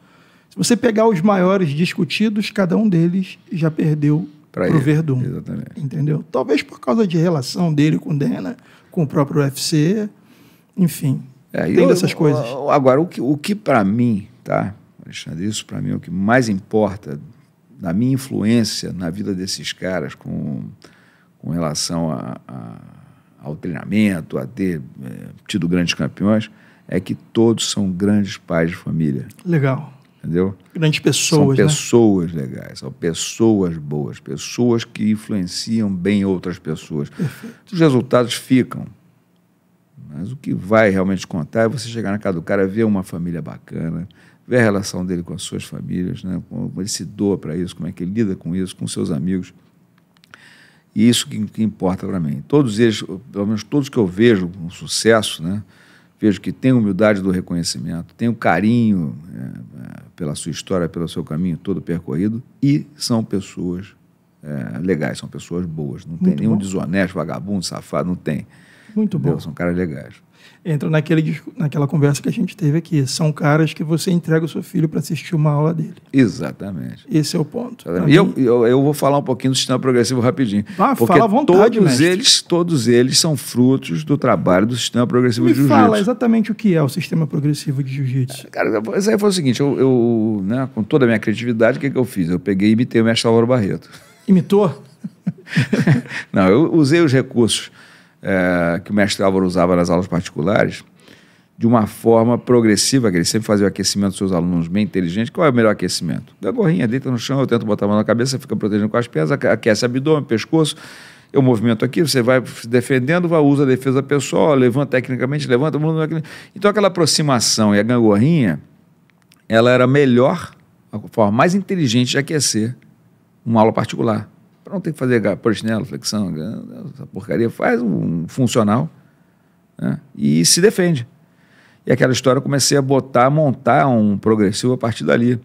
Se você pegar os maiores discutidos, cada um deles já perdeu para o Verdun. Exatamente. Entendeu? Talvez por causa de relação dele com o Dena, com o próprio UFC, enfim. É, tem dessas coisas. Agora, o que, o que para mim, tá, Alexandre, isso para mim é o que mais importa da minha influência na vida desses caras com, com relação a, a, ao treinamento, a ter é, tido grandes campeões, é que todos são grandes pais de família. Legal. Entendeu? Grandes pessoas. São né? pessoas né? legais, são pessoas boas, pessoas que influenciam bem outras pessoas. Perfeito. Os resultados ficam. Mas o que vai realmente contar é você chegar na casa do cara, ver uma família bacana, ver a relação dele com as suas famílias, né? como ele se doa para isso, como é que ele lida com isso, com seus amigos. E isso que, que importa para mim. Todos eles, pelo menos todos que eu vejo com um sucesso, né? vejo que tem humildade do reconhecimento, tem o carinho é, é, pela sua história, pelo seu caminho todo percorrido, e são pessoas é, legais, são pessoas boas. Não Muito tem nenhum bom. desonesto, vagabundo, safado, não tem. Muito Entendeu? bom. São caras legais entra naquele, naquela conversa que a gente teve aqui. São caras que você entrega o seu filho para assistir uma aula dele. Exatamente. Esse é o ponto. E eu, eu, eu, vou falar um pouquinho do sistema progressivo rapidinho. Ah, porque fala à vontade, todos eles, todos eles são frutos do trabalho do sistema progressivo Me de jiu-jitsu. fala exatamente o que é o sistema progressivo de jiu-jitsu. É, cara, isso aí foi o seguinte, eu, eu né, com toda a minha criatividade, o que, que eu fiz? Eu peguei e imitei o mestre Álvaro Barreto. Imitou? Não, eu usei os recursos é, que o mestre Álvaro usava nas aulas particulares, de uma forma progressiva, que ele sempre fazia o aquecimento dos seus alunos bem inteligente. Qual é o melhor aquecimento? Gangorrinha, deita no chão, eu tento botar a mão na cabeça, fica protegendo com as pernas, aquece abdômen, pescoço, eu movimento aqui, você vai se defendendo, vai, usa a defesa pessoal, levanta tecnicamente, levanta... Então aquela aproximação e a gangorrinha, ela era melhor, a forma mais inteligente de aquecer uma aula particular. Para não ter que fazer polichinelo, flexão, essa porcaria, faz um funcional né? e se defende. E aquela história eu comecei a botar, montar um progressivo a partir dali.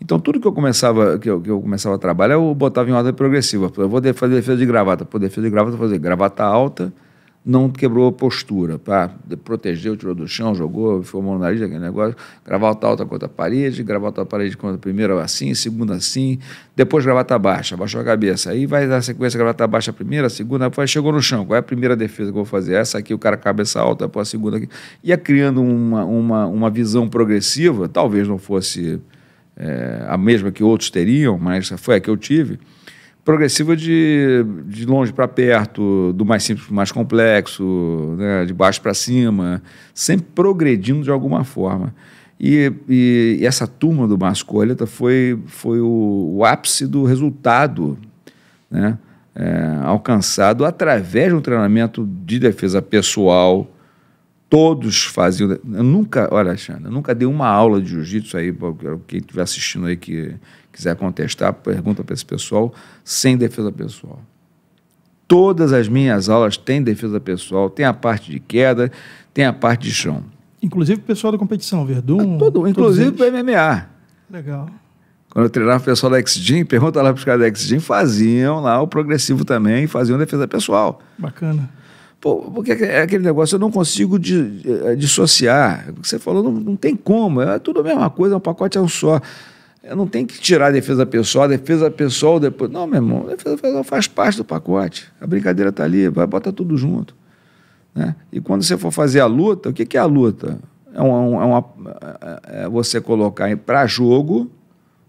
Então, tudo que eu começava, que eu, que eu começava a trabalhar, eu botava em ordem progressiva. Eu vou fazer defesa de gravata, por defesa de gravata, vou fazer gravata alta, não quebrou a postura, para proteger, tirou do chão, jogou, formou no nariz, aquele negócio, gravata alta contra a parede, gravata a parede contra a primeira assim, segunda assim, depois gravata tá baixa, baixou a cabeça, aí vai dar sequência, gravata tá baixa primeira, segunda, depois chegou no chão, qual é a primeira defesa que eu vou fazer? Essa aqui, o cara cabeça alta, depois a segunda aqui, ia criando uma, uma, uma visão progressiva, talvez não fosse é, a mesma que outros teriam, mas foi a que eu tive, progressiva de, de longe para perto, do mais simples para o mais complexo, né, de baixo para cima, sempre progredindo de alguma forma. E, e, e essa turma do Márcio Corleta foi, foi o, o ápice do resultado né, é, alcançado através de um treinamento de defesa pessoal. Todos faziam. Eu nunca, olha, Alexandre, eu nunca dei uma aula de jiu-jitsu aí, para quem estiver assistindo aí que quiser contestar, pergunta para esse pessoal, sem defesa pessoal. Todas as minhas aulas têm defesa pessoal, tem a parte de queda, tem a parte de chão. Inclusive o pessoal da competição, Verdun. É todo, inclusive o MMA. Legal. Quando eu treinava o pessoal da X-Gym, pergunta lá para os caras da X-Gym, faziam lá o progressivo também, faziam defesa pessoal. Bacana. Pô, porque é aquele negócio, eu não consigo eh, dissociar. O que você falou, não, não tem como. É tudo a mesma coisa, é um pacote é um só não tem que tirar a defesa pessoal, a defesa pessoal depois. Não, meu irmão, a defesa pessoal faz parte do pacote. A brincadeira está ali, vai botar tudo junto. Né? E quando você for fazer a luta, o que, que é a luta? É, uma, é, é, uma, é, é você colocar para jogo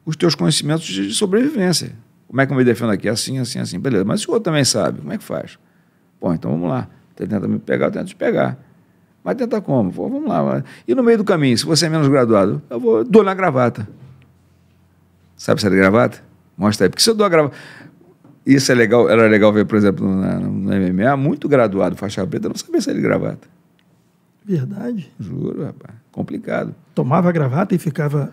os teus conhecimentos de, de, sobrevivência. Como é que eu me defendo aqui? Assim, assim, assim. Beleza, mas o outro também sabe, como é que faz? Bom, então vamos lá. Você tenta me pegar, eu tento te pegar. Mas tenta como? Pô, vamos lá. E no meio do caminho, se você é menos graduado, eu vou dou na gravata. Sabe se era de gravata? Mostra aí. Porque se eu dou a gravata. Isso é legal, era legal ver, por exemplo, na, no MMA, muito graduado, faixa preta, não sabia era de gravata. Verdade. Juro, rapaz. Complicado. Tomava a gravata e ficava.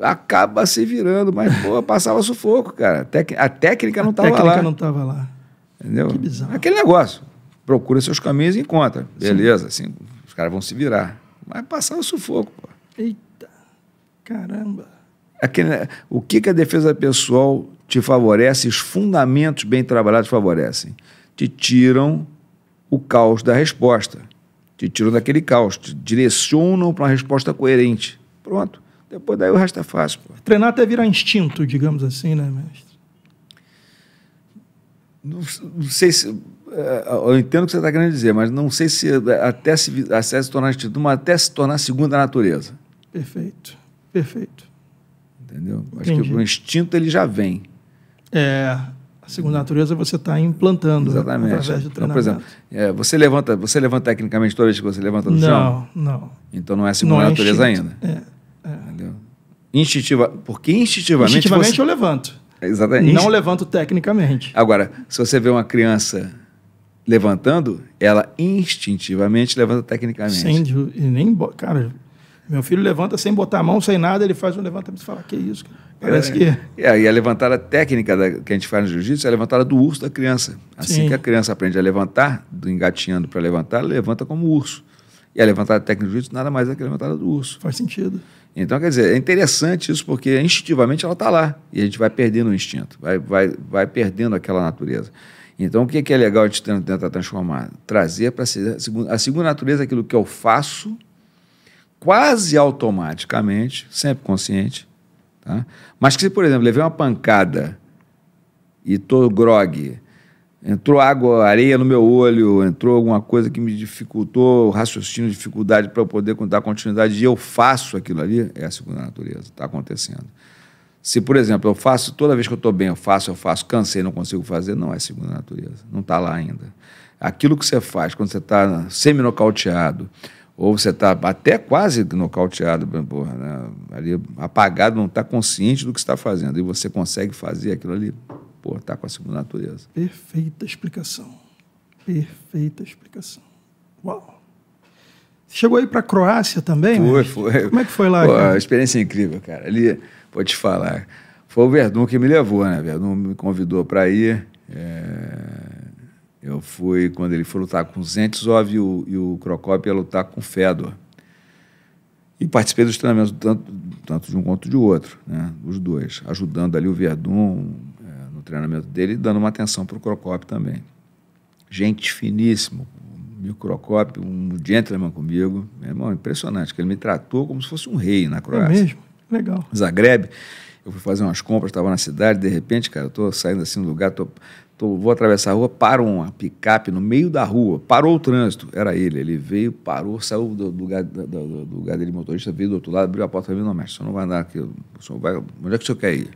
Acaba se virando, mas, pô, passava sufoco, cara. A técnica não estava lá. A técnica não estava lá. Entendeu? Que bizarro. Aquele negócio. Procura seus caminhos e encontra. Beleza, Sim. assim, os caras vão se virar. Mas passava sufoco, pô. Eita, caramba aquele, o que, que a defesa pessoal te favorece, os fundamentos bem trabalhados favorecem? Te tiram o caos da resposta, te tiram daquele caos, te direcionam para uma resposta coerente. Pronto. Depois daí o resto é fácil. Pô. Treinar até virar instinto, digamos assim, né, mestre? Não, não sei se. É, eu entendo o que você está querendo dizer, mas não sei se até se, até se tornar instinto, mas até se tornar segunda natureza. Perfeito, perfeito. Entendeu? Acho que o instinto ele já vem. É, a segunda natureza você está implantando Exatamente. através do treinamento. Então, por exemplo, é, você levanta, você levanta tecnicamente toda vez que você levanta do não, chão? Não, não. Então não é a segunda é natureza ainda. É, é. Entendeu? Instintiva, porque instintivamente. Instintivamente você... eu levanto. Exatamente. Não Inst... levanto tecnicamente. Agora, se você vê uma criança levantando, ela instintivamente levanta tecnicamente. Sem, nem, cara, meu filho levanta sem botar a mão, sem nada, ele faz um levantamento e fala, que isso? Cara? Parece é, que... É, e é a levantada técnica da, que a gente faz no jiu-jitsu é a levantada do urso da criança. Assim Sim. que a criança aprende a levantar, do engatinhando para levantar, levanta como urso. E a levantada técnica do jiu-jitsu nada mais é que a levantada do urso. Faz sentido. Então, quer dizer, é interessante isso porque instintivamente ela está lá e a gente vai perdendo o instinto, vai, vai, vai perdendo aquela natureza. Então, o que é, que é legal a gente tentar transformar? Trazer para a segunda natureza aquilo que eu faço quase automaticamente, sempre consciente, tá? mas que se, por exemplo, levei uma pancada e estou grogue, entrou água, areia no meu olho, entrou alguma coisa que me dificultou, raciocínio, dificuldade para eu poder dar continuidade, e eu faço aquilo ali, é a segunda natureza, está acontecendo. Se, por exemplo, eu faço, toda vez que eu estou bem, eu faço, eu faço, cansei, não consigo fazer, não é segunda natureza, não está lá ainda. Aquilo que você faz quando você está semi-nocauteado, ou você está até quase nocauteado, porra, né? ali apagado, não está consciente do que está fazendo, e você consegue fazer aquilo ali, pô, está com a segunda natureza. Perfeita explicação. Perfeita explicação. Uau! Chegou aí para a Croácia também? Né? Foi, mas... foi. Como é que foi lá? Pô, cara? Experiência é incrível, cara. Ali, vou te falar, foi o Verdun que me levou, né? O Verdun me convidou para ir. É... Eu fui, quando ele foi lutar com o Zentsov e o, e o ia lutar com o Fedor. E participei dos treinamentos tanto, tanto de um quanto de outro, né? os dois, ajudando ali o Verdun é, no treinamento dele e dando uma atenção para o Crocop também. Gente finíssimo, o Crocop, um gentleman comigo. Meu irmão, impressionante, que ele me tratou como se fosse um rei na Croácia. É mesmo? Legal. Zagreb, eu fui fazer umas compras, estava na cidade, de repente, cara, eu tô saindo assim do lugar, tô Tô, vou atravessar a rua, para uma picape no meio da rua, parou o trânsito, era ele, ele veio, parou, saiu do, do, lugar, do, do lugar dele motorista, veio do outro lado, abriu a porta e falou: não, mestre, o senhor não vai andar aqui, o vai, onde é que o senhor quer ir?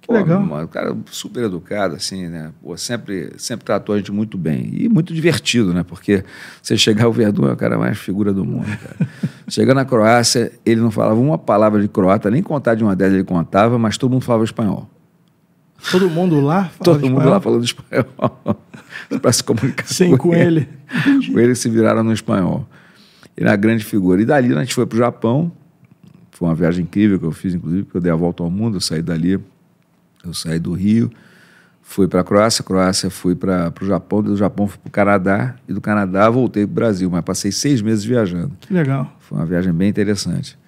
Que Pô, legal. Mano, o cara é super educado, assim, né? Pô, sempre, sempre tratou a gente muito bem. E muito divertido, né? Porque você chegar ao Verdun é o cara mais figura do mundo, cara. Chegando na Croácia, ele não falava uma palavra de croata, nem contar de uma delas ele contava, mas todo mundo falava espanhol. Todo mundo lá Todo mundo lá falando espanhol. para se comunicar Sim, com, ele. Com ele, com ele se viraram no espanhol. Ele era é grande figura. E dali né, a gente foi para o Japão. Foi uma viagem incrível que eu fiz, inclusive, porque eu dei a volta ao mundo. Eu saí dali, eu saí do Rio, fui para a Croácia, Croácia fui para o Japão, do Japão fui para o Canadá e do Canadá voltei para o Brasil. Mas passei seis meses viajando. Que legal. Foi uma viagem bem interessante.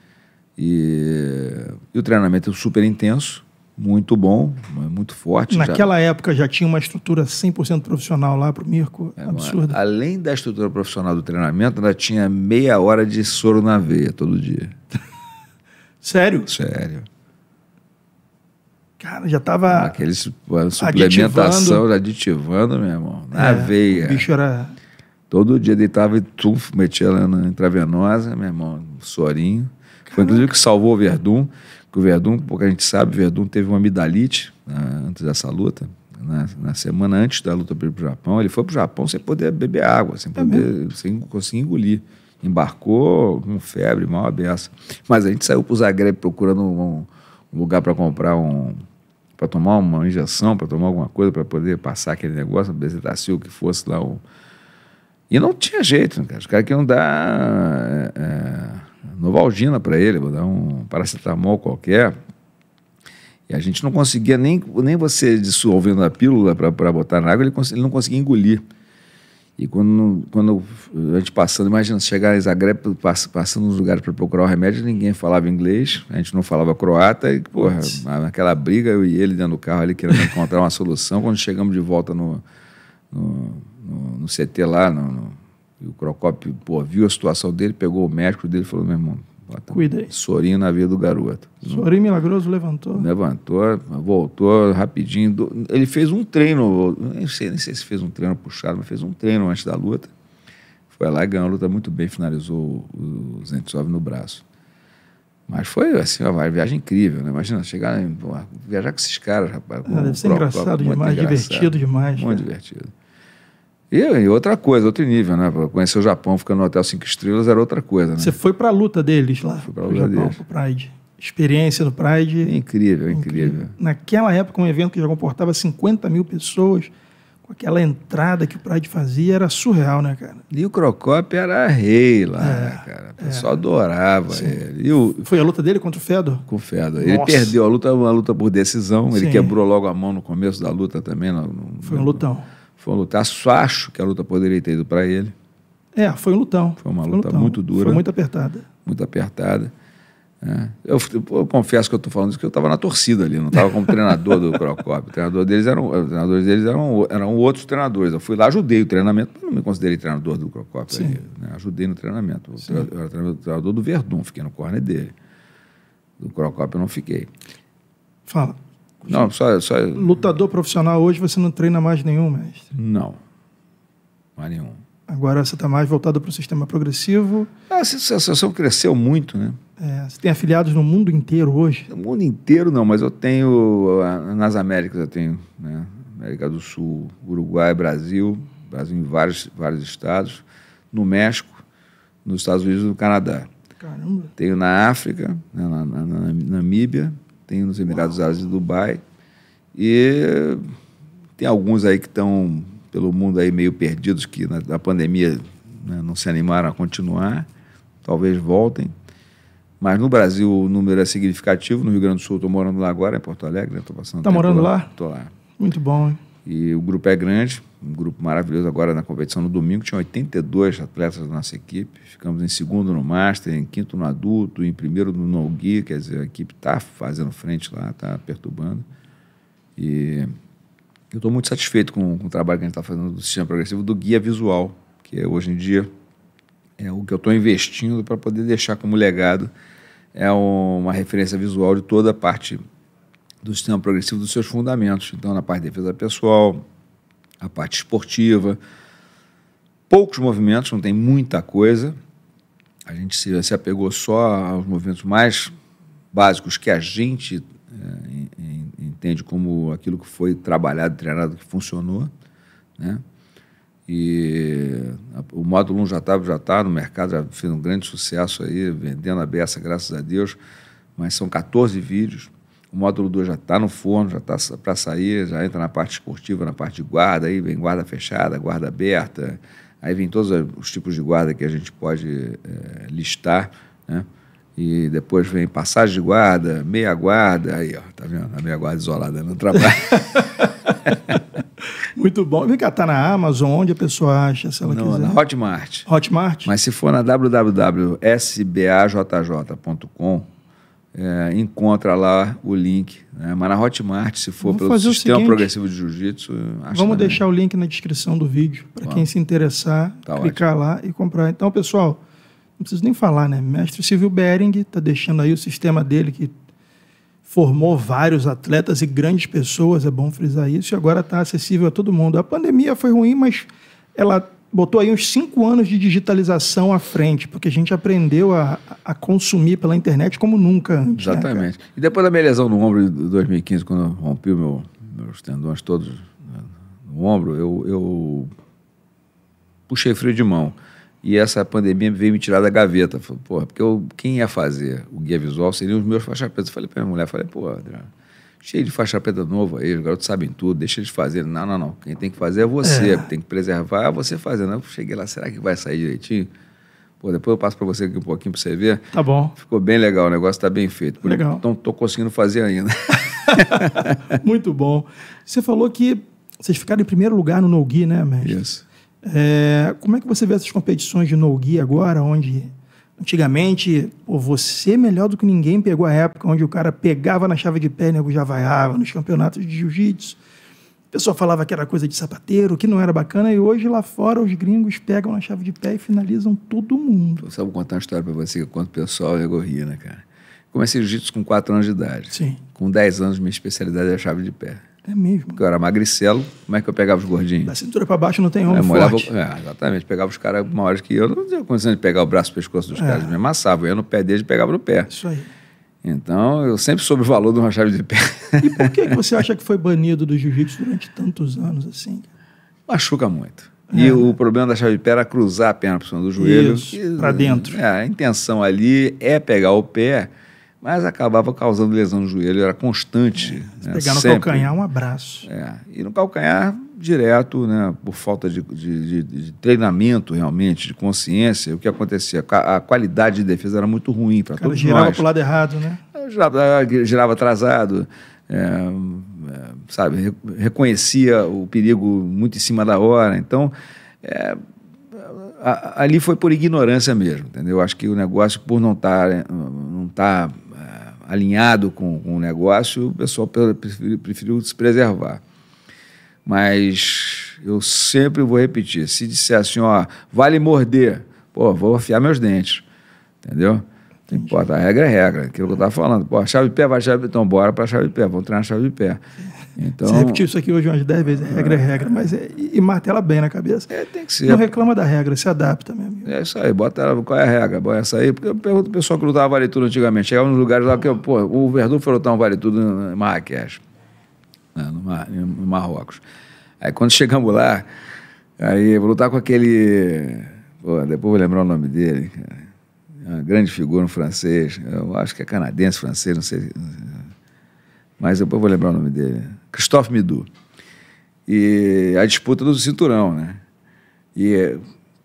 E, e o treinamento é super intenso muito bom, muito forte. Naquela já. época já tinha uma estrutura 100% profissional lá para o Mirko, é, Absurdo. além da estrutura profissional do treinamento, ainda tinha meia hora de soro na veia todo dia. Sério? Sério. Cara, já tava. Aquele suplementação, aditivando, aditivando meu irmão. Na é, veia. O bicho era. Todo dia deitava e tuf, metia lá na intravenosa, meu irmão, um sorinho. Foi inclusive que salvou o Verdun que o Verdun, pouco a gente sabe, o Verdun teve uma amidalite né, antes dessa luta, na, né, na, semana antes da luta para o Japão. Ele foi para o Japão sem poder beber água, sem tá poder, é sem conseguir engolir. Embarcou com febre, mal aberta. Mas a gente saiu para o Zagreb procurando um, um lugar para comprar um, para tomar uma injeção, para tomar alguma coisa, para poder passar aquele negócio, bezetacil, o que fosse lá. E não tinha jeito, né, cara. Os caras queriam dar é, é Novalgina para ele, vou dar um paracetamol qualquer. E a gente não conseguia nem, nem você dissolvendo a pílula para botar na água, ele, ele, não conseguia engolir. E quando, quando a gente passando, imagina, chegar em Zagreb, pass, passando nos lugares para procurar o remédio, ninguém falava inglês, a gente não falava croata, e, porra, naquela briga, eu e ele dentro do carro ali querendo encontrar uma solução. Quando chegamos de volta no, no, no, no CT lá, no, no e o Crocópio, pô, viu a situação dele, pegou o médico dele e falou: meu irmão, bota Cuida aí. sorinho na vida do garoto. Sorinho milagroso levantou. Levantou, voltou rapidinho. Ele fez um treino, nem sei, nem sei se fez um treino puxado, mas fez um treino antes da luta. Foi lá e ganhou a luta muito bem, finalizou o Zentsov no braço. Mas foi assim, uma viagem incrível, né? Imagina, chegar, viajar com esses caras, rapaz. Ah, deve ser engraçado demais, engraçado, divertido demais. Muito né? divertido. E, e, outra coisa, outro nível, né? Conhecer o Japão ficando no hotel cinco estrelas era outra coisa, né? Você foi para a luta deles lá? Fui para o Japão, para Pro Pride. Experiência no Pride. Incrível, incrível, Naquela época, um evento que já comportava 50 mil pessoas, com aquela entrada que o Pride fazia, era surreal, né, cara? E o Crocop era rei lá, é, né, cara? O é. pessoal é. adorava Sim. ele. O... Foi a luta dele contra o Fedor? Com o Fedor. Ele perdeu a luta, uma luta por decisão. Sim. Ele quebrou logo a mão no começo da luta também. No, no, Foi um lutão foi uma luta. Acho que a luta poderia ter ido para ele. É, foi um lutão. Foi uma foi luta lutão. muito dura. Foi muito apertada. Muito apertada. É. Eu, eu, confesso que eu estou falando isso que eu estava na torcida ali, não estava como treinador do Procópio. treinador deles eram, os treinadores deles eram, eram outros treinadores. Eu fui lá, ajudei o treinamento, mas não me considerei treinador do Procópio. né? Ajudei no treinamento. Eu era treinador, do Verdun, fiquei no corner dele. Do Procópio eu não fiquei. Fala. Não, só, só... Lutador profissional hoje você não treina mais nenhum, mestre? Não. Mais nenhum. Agora você está mais voltado para o sistema progressivo. É, a essa sensação cresceu muito, né? É, você tem afiliados no mundo inteiro hoje? No mundo inteiro não, mas eu tenho. Nas Américas eu tenho, né? América do Sul, Uruguai, Brasil, Brasil em vários, vários estados, no México, nos Estados Unidos e no Canadá. Caramba. Tenho na África, né? na, na, na Namíbia, tem nos Emirados Árabes e Dubai. E tem alguns aí que estão pelo mundo aí meio perdidos, que na, na pandemia né, não se animaram a continuar, talvez voltem. Mas no Brasil o número é significativo, no Rio Grande do Sul estou morando lá agora, em Porto Alegre, estou né, passando Está morando lá? Estou lá. Muito bom, hein? E o grupo é grande, um grupo maravilhoso agora na competição no domingo. Tinha 82 atletas da nossa equipe. Ficamos em segundo no Master, em quinto no adulto, em primeiro no No-Gui. Quer dizer, a equipe está fazendo frente lá, está perturbando. E eu estou muito satisfeito com, com, o trabalho que a gente está fazendo do sistema progressivo, do guia visual, que é, hoje em dia é o que eu estou investindo para poder deixar como legado. É uma referência visual de toda a parte do sistema progressivo dos seus fundamentos. Então, na parte de defesa pessoal, a parte esportiva. Poucos movimentos, não tem muita coisa. A gente se, se apegou só aos movimentos mais básicos que a gente é, eh, em, entende como aquilo que foi trabalhado, treinado, que funcionou. Né? E a, o módulo 1 já está já tá no mercado, já fez um grande sucesso aí, vendendo a beça, graças a Deus. Mas são 14 vídeos o módulo 2 já está no forno, já está para sair, já entra na parte esportiva, na parte de guarda, aí vem guarda fechada, guarda aberta, aí vem todos os tipos de guarda que a gente pode é, listar, né? E depois vem passagem de guarda, meia guarda, aí, ó, tá vendo? A meia guarda isolada no trabalho. Muito bom. Vem cá, tá na Amazon, onde a pessoa acha, se ela Não, quiser. Na Hotmart. Hotmart. Mas se for na www.sbajj.com, é, encontra lá o link. Né? Mas na Hotmart, se for pelo sistema seguinte, progressivo de jiu-jitsu, Vamos deixar o link na descrição do vídeo para tá quem se interessar, tá clicar ótimo. lá e comprar. Então, pessoal, não preciso nem falar, né? Mestre Silvio Bering está deixando aí o sistema dele que formou vários atletas e grandes pessoas, é bom frisar isso, e agora está acessível a todo mundo. A pandemia foi ruim, mas ela botou aí uns cinco anos de digitalização à frente, porque a gente aprendeu a, a consumir pela internet como nunca antes. Né, Exatamente. Né, e depois da minha lesão no ombro de 2015, quando eu rompi meu, meus tendões todos né, no ombro, eu, eu puxei frio de mão. E essa pandemia veio me tirar da gaveta. Falei, porra, porque eu, quem ia fazer o guia visual seriam os meus faixa preta. Eu falei pra minha mulher, falei, pô, Adriano, cheio de faixa preta nova aí, os garotos sabem tudo, deixa eles fazerem. Não, não, não. Quem tem que fazer é você, é. tem que preservar é você fazendo. Eu cheguei lá, será que vai sair direitinho? Pô, depois eu passo para você aqui um pouquinho para você ver. Tá bom. Ficou bem legal, o negócio tá bem feito. Por legal. Então tô conseguindo fazer ainda. Muito bom. Você falou que vocês ficaram em primeiro lugar no no né, mestre? Isso. É, como é que você vê essas competições de no agora, onde Antigamente, pô, você melhor do que ninguém pegou a época onde o cara pegava na chave de pé e nego já vaiava nos campeonatos de jiu-jitsu. O pessoal falava que era coisa de sapateiro, que não era bacana, e hoje lá fora os gringos pegam na chave de pé e finalizam todo mundo. Eu vou contar uma história para você, quanto pessoal eu ria, né, cara? Comecei jiu-jitsu com 4 anos de idade. Sim. Com 10 anos, minha especialidade é a chave de pé. É mesmo. Porque eu era magricelo, como é que eu pegava os gordinhos? Da cintura para baixo não tem homem é, morava, é, exatamente. Pegava os caras maiores que eu, não tinha condição de pegar o braço e o pescoço dos é. caras, me amassavam. Eu ia no pé deles e pegava no pé. Isso aí. Então, eu sempre soube o valor de uma chave de pé. E por que, que você acha que foi banido do jiu-jitsu durante tantos anos assim? Machuca muito. É. E o né? problema da chave de pé era cruzar a perna por cima do joelho. Para dentro. É, a intenção ali é pegar o pé mas acabava causando lesão no joelho, era constante. É, né? pegar no Sempre. calcanhar, um abraço. É, e no calcanhar, direto, né? por falta de, de, de, de treinamento realmente, de consciência, o que acontecia? A qualidade de defesa era muito ruim para todos girava nós. girava para o lado errado, né? Girava, eh, girava atrasado, é, sabe, reconhecia o perigo muito em cima da hora, então... É, ali foi por ignorância mesmo, entendeu? Acho que o negócio, por não tá, estar não tá alinhado com, com o negócio, o pessoal preferiu, preferiu se preservar. Mas eu sempre vou repetir: se disser assim, ó, vale morder, pô, vou afiar meus dentes. Entendeu? Não importa, a regra é regra, aquilo que eu estava falando. Pô, chave de pé vai chave pé, então bora para chave de pé, vamos treinar chave de pé. Então, Você repetiu isso aqui hoje umas 10 vezes, é regra é, regra, mas é, e martela bem na cabeça. É, tem que ser. Não reclama da regra, se adapta, meu amigo. É isso aí, bota ela, qual é a regra? Bota essa aí, porque eu pergunto pro pessoal que lutava vale tudo antigamente, chegava nos lugares lá que, pô, o Verdun foi lutar um vale tudo em Marrakech, né, no, Mar, no Marrocos. Aí quando chegamos lá, aí vou lutar com aquele, pô, depois vou lembrar o nome dele, cara. É uma grande figura, um francês, eu acho que é canadense, francês, não sei, mas depois vou lembrar o nome dele. Christophe Midu. E a disputa do cinturão, né? E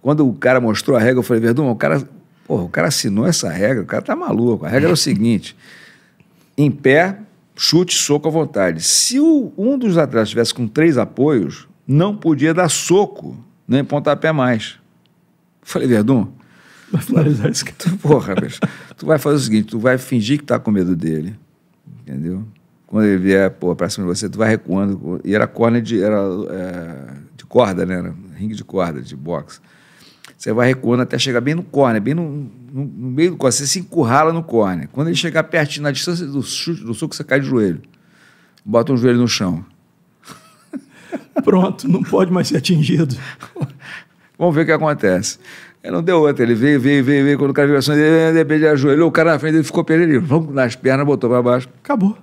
quando o cara mostrou a regra, eu falei, Verdun, o cara, porra, o cara assinou essa regra, o cara tá maluco. A regra era o seguinte: em pé, chute, soco à vontade. Se o, um dos atletas tivesse com três apoios, não podia dar soco nem pontapé mais. Eu falei, Verdun, vai finalizar isso. Porra, bicho, tu vai fazer o seguinte: tu vai fingir que tá com medo dele. Entendeu? quando ele vier pô, pra cima de você, tu vai recuando. E era corne de, era, é, de corda, né? Era ringue de corda, de boxe. Você vai recuando até chegar bem no corner, bem no, no, no meio do corner. Você se encurrala no corner. Quando ele chegar pertinho, na distância do chute, do soco, você cai de joelho. Bota um joelho no chão. Pronto, não pode mais ser atingido. Vamos ver o que acontece. Ele não deu outra, ele veio, veio, veio, veio. Quando o cara viu assim, ele de repente ajoelhou, o cara na frente dele ficou pereiro. Vamos nas pernas, botou para baixo. Acabou.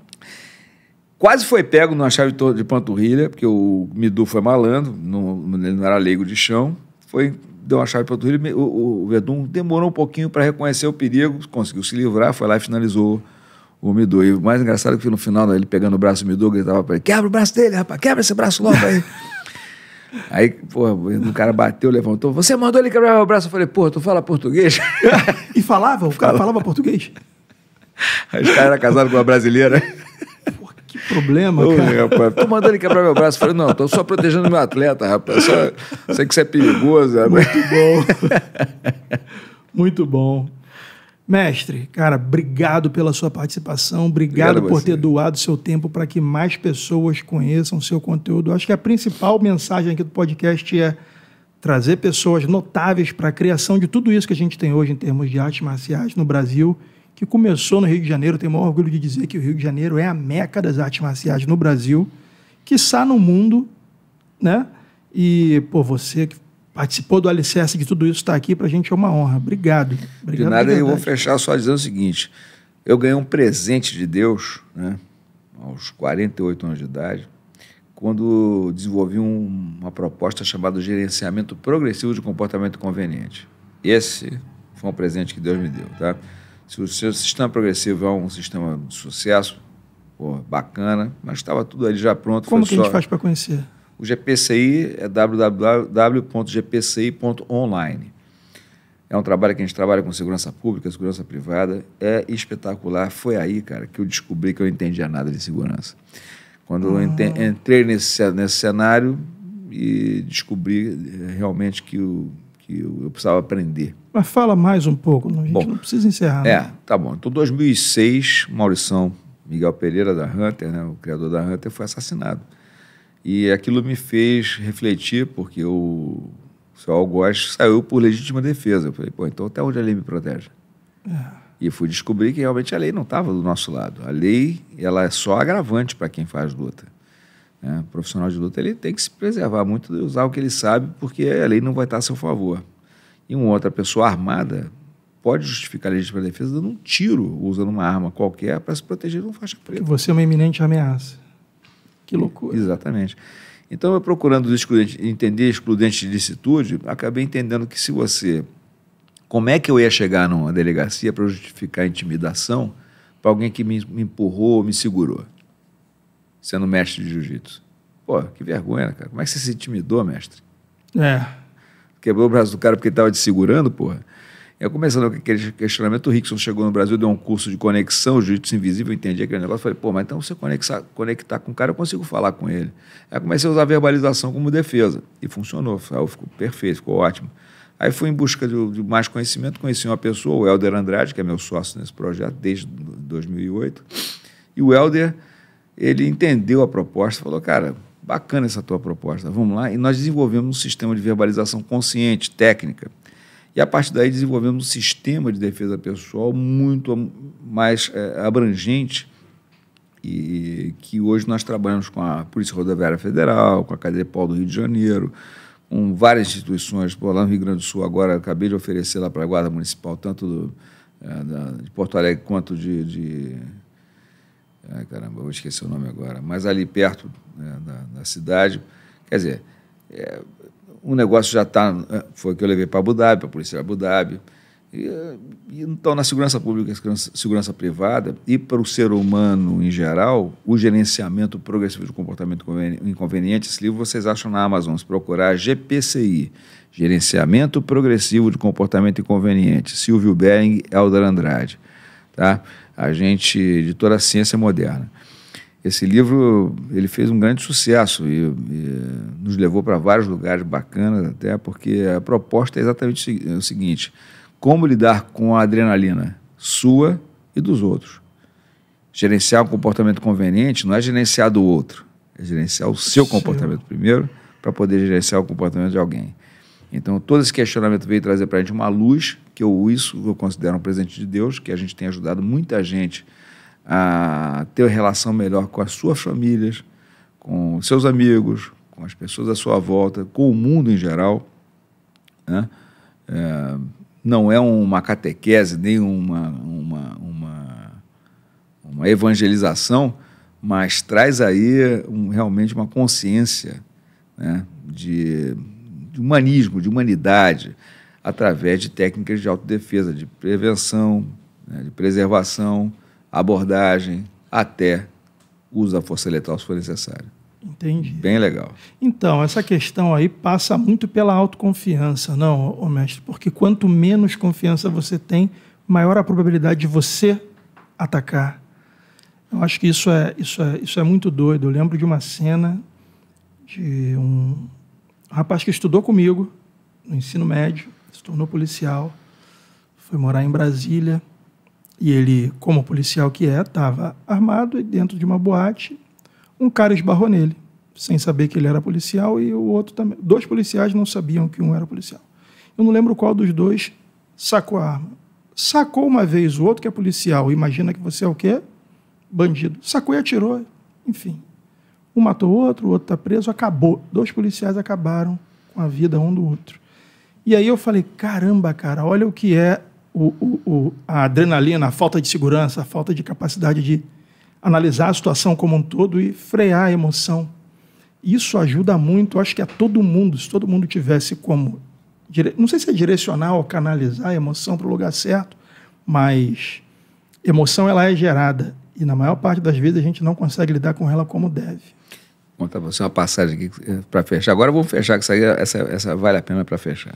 Quase foi pego numa chave de panturrilha, porque o Midu foi malandro, não, ele não era leigo de chão. Foi, deu uma chave de panturrilha. O, o, Verdun demorou um pouquinho para reconhecer o perigo, conseguiu se livrar, foi lá e finalizou o Midu. E o mais engraçado é que no final, né, ele pegando o braço do Midu, gritava para ele: quebra o braço dele, rapaz, quebra esse braço logo aí. Aí, porra, o cara bateu, levantou. Você mandou ele quebrar meu braço? Eu falei, porra, tu fala português? E falava? O cara falava português? O os caras eram casados com uma brasileira. problema, Ô, cara. Rapaz, tô mandando ele quebrar meu braço. Falei, não, tô só protegendo meu atleta, rapaz. Só, sei que isso é perigoso. Rapaz. Muito bom. Muito bom. Mestre, cara, obrigado pela sua participação, obrigado, obrigado por ter doado seu tempo para que mais pessoas conheçam seu conteúdo. Acho que a principal mensagem aqui do podcast é trazer pessoas notáveis para a criação de tudo isso que a gente tem hoje em termos de artes marciais no Brasil que começou no Rio de Janeiro. Tenho o maior orgulho de dizer que o Rio de Janeiro é a meca das artes marciais no Brasil, que está no mundo, né? E, pô, você que participou do alicerce de tudo isso está aqui, para a gente é uma honra. Obrigado. Obrigado de nada, eu vou fechar só dizendo o seguinte. Eu ganhei um presente de Deus, né? aos 48 anos de idade, quando desenvolvi um, uma proposta chamada Gerenciamento Progressivo de Comportamento Conveniente. Esse foi um presente que Deus me deu, tá? Se o seu sistema progressivo é um sistema de sucesso, pô, bacana, mas estava tudo ali já pronto. Como que só... a gente faz para conhecer? O GPCI é www.gpci.online. É um trabalho que a gente trabalha com segurança pública, segurança privada. É espetacular. Foi aí, cara, que eu descobri que eu não entendia nada de segurança. Quando ah. eu entrei nesse, nesse cenário e descobri eh, realmente que, que eu precisava aprender. Mas fala mais um pouco, não, a gente bom, não precisa encerrar. É, né? tá bom. Então, 2006, Maurição Miguel Pereira da Hunter, né, o criador da Hunter, foi assassinado. E aquilo me fez refletir, porque o seu algoz saiu por legítima defesa. Eu falei, pô, então até onde a lei me protege? É. E fui descobrir que realmente a lei não estava do nosso lado. A lei ela é só agravante para quem faz luta. O né. profissional de luta ele tem que se preservar muito e usar o que ele sabe, porque a lei não vai estar a seu favor. E uma outra pessoa armada pode justificar a legítima defesa dando um tiro, usando uma arma qualquer para se proteger de um faixa preta. Porque você é uma iminente ameaça. Que loucura. Exatamente. Então, eu procurando entender excludente de licitude, acabei entendendo que se você. Como é que eu ia chegar numa delegacia para justificar a intimidação para alguém que me, me empurrou ou me segurou, sendo mestre de jiu-jitsu? Pô, que vergonha, cara. Como é que você se intimidou, mestre? É quebrou o braço do cara porque estava te segurando, porra. Eu é, começando com aquele questionamento, o Rickson chegou no Brasil, deu um curso de conexão, jiu-jitsu invisível, eu entendi aquele negócio, falei, pô, mas então você conectar com o cara, eu consigo falar com ele. Aí comecei a usar a verbalização como defesa, e funcionou, ficou perfeito, ficou ótimo. Aí fui em busca de, de mais conhecimento, conheci uma pessoa, o Helder Andrade, que é meu sócio nesse projeto desde 2008, e o Helder, ele entendeu a proposta, falou, cara, Bacana essa tua proposta, vamos lá. E nós desenvolvemos um sistema de verbalização consciente, técnica. E a partir daí desenvolvemos um sistema de defesa pessoal muito mais é, abrangente e que hoje nós trabalhamos com a Polícia Rodoviária Federal, com a Cadepol do Rio de Janeiro, com várias instituições, por lá no Rio Grande do Sul agora acabei de oferecer lá para a Guarda Municipal, tanto do, é, da, de Porto Alegre quanto de, de Ai, caramba, vou esquecer o nome agora. Mas ali perto né, cidade. Quer dizer, é, o negócio já está. É, foi que eu levei para Abu Dhabi, para a polícia de Abu Dhabi. E, e, então, na segurança pública, segurança, segurança privada e para o ser humano em geral, o gerenciamento progressivo de comportamento inconveniente, esse livro vocês acham na Amazon. Se procurar GPCI, Gerenciamento Progressivo de Comportamento Inconveniente, Silvio Bering, Elder Andrade. Tá? a gente, editora Ciência Moderna. Esse livro ele fez um grande sucesso e, e nos levou para vários lugares bacanas até, porque a proposta é exatamente o seguinte, como lidar com a adrenalina sua e dos outros. Gerenciar um comportamento conveniente não é gerenciar do outro, é gerenciar o seu, seu. comportamento primeiro para poder gerenciar o comportamento de alguém. Então, todo esse questionamento veio trazer para a gente uma luz, que eu isso eu considero um presente de Deus, que a gente tem ajudado muita gente a ter uma relação melhor com as suas famílias, com seus amigos, com as pessoas à sua volta, com o mundo em geral. Né? É, não é uma catequese, nem uma, uma, uma, uma evangelização, mas traz aí um, realmente uma consciência né? de de humanismo, de humanidade, através de técnicas de autodefesa, de prevenção, né, de preservação, abordagem, até uso da força letal se for necessário. Entendi. Bem legal. Então, essa questão aí passa muito pela autoconfiança, não, ô mestre? Porque quanto menos confiança você tem, maior a probabilidade de você atacar. Eu acho que isso é, isso é, isso é muito doido. Eu lembro de uma cena de um, um rapaz que estudou comigo no ensino médio, se tornou policial, foi morar em Brasília. E ele, como policial que é, estava armado e dentro de uma boate, um cara esbarrou nele, sem saber que ele era policial e o outro também. Dois policiais não sabiam que um era policial. Eu não lembro qual dos dois sacou a arma. Sacou uma vez o outro que é policial, imagina que você é o quê? Bandido. Sacou e atirou. Enfim, um matou o outro, o outro está preso, acabou. Dois policiais acabaram com a vida um do outro. E aí eu falei: caramba, cara, olha o que é o, o, o, a adrenalina, a falta de segurança, a falta de capacidade de analisar a situação como um todo e frear a emoção. Isso ajuda muito, acho que a todo mundo, se todo mundo tivesse como. Dire... Não sei se é direcionar ou canalizar a emoção para o lugar certo, mas emoção ela é gerada e na maior parte das vezes a gente não consegue lidar com ela como deve. Conta você uma passagem aqui eh, para fechar. Agora vamos fechar, que aí, essa, essa vale a pena para fechar.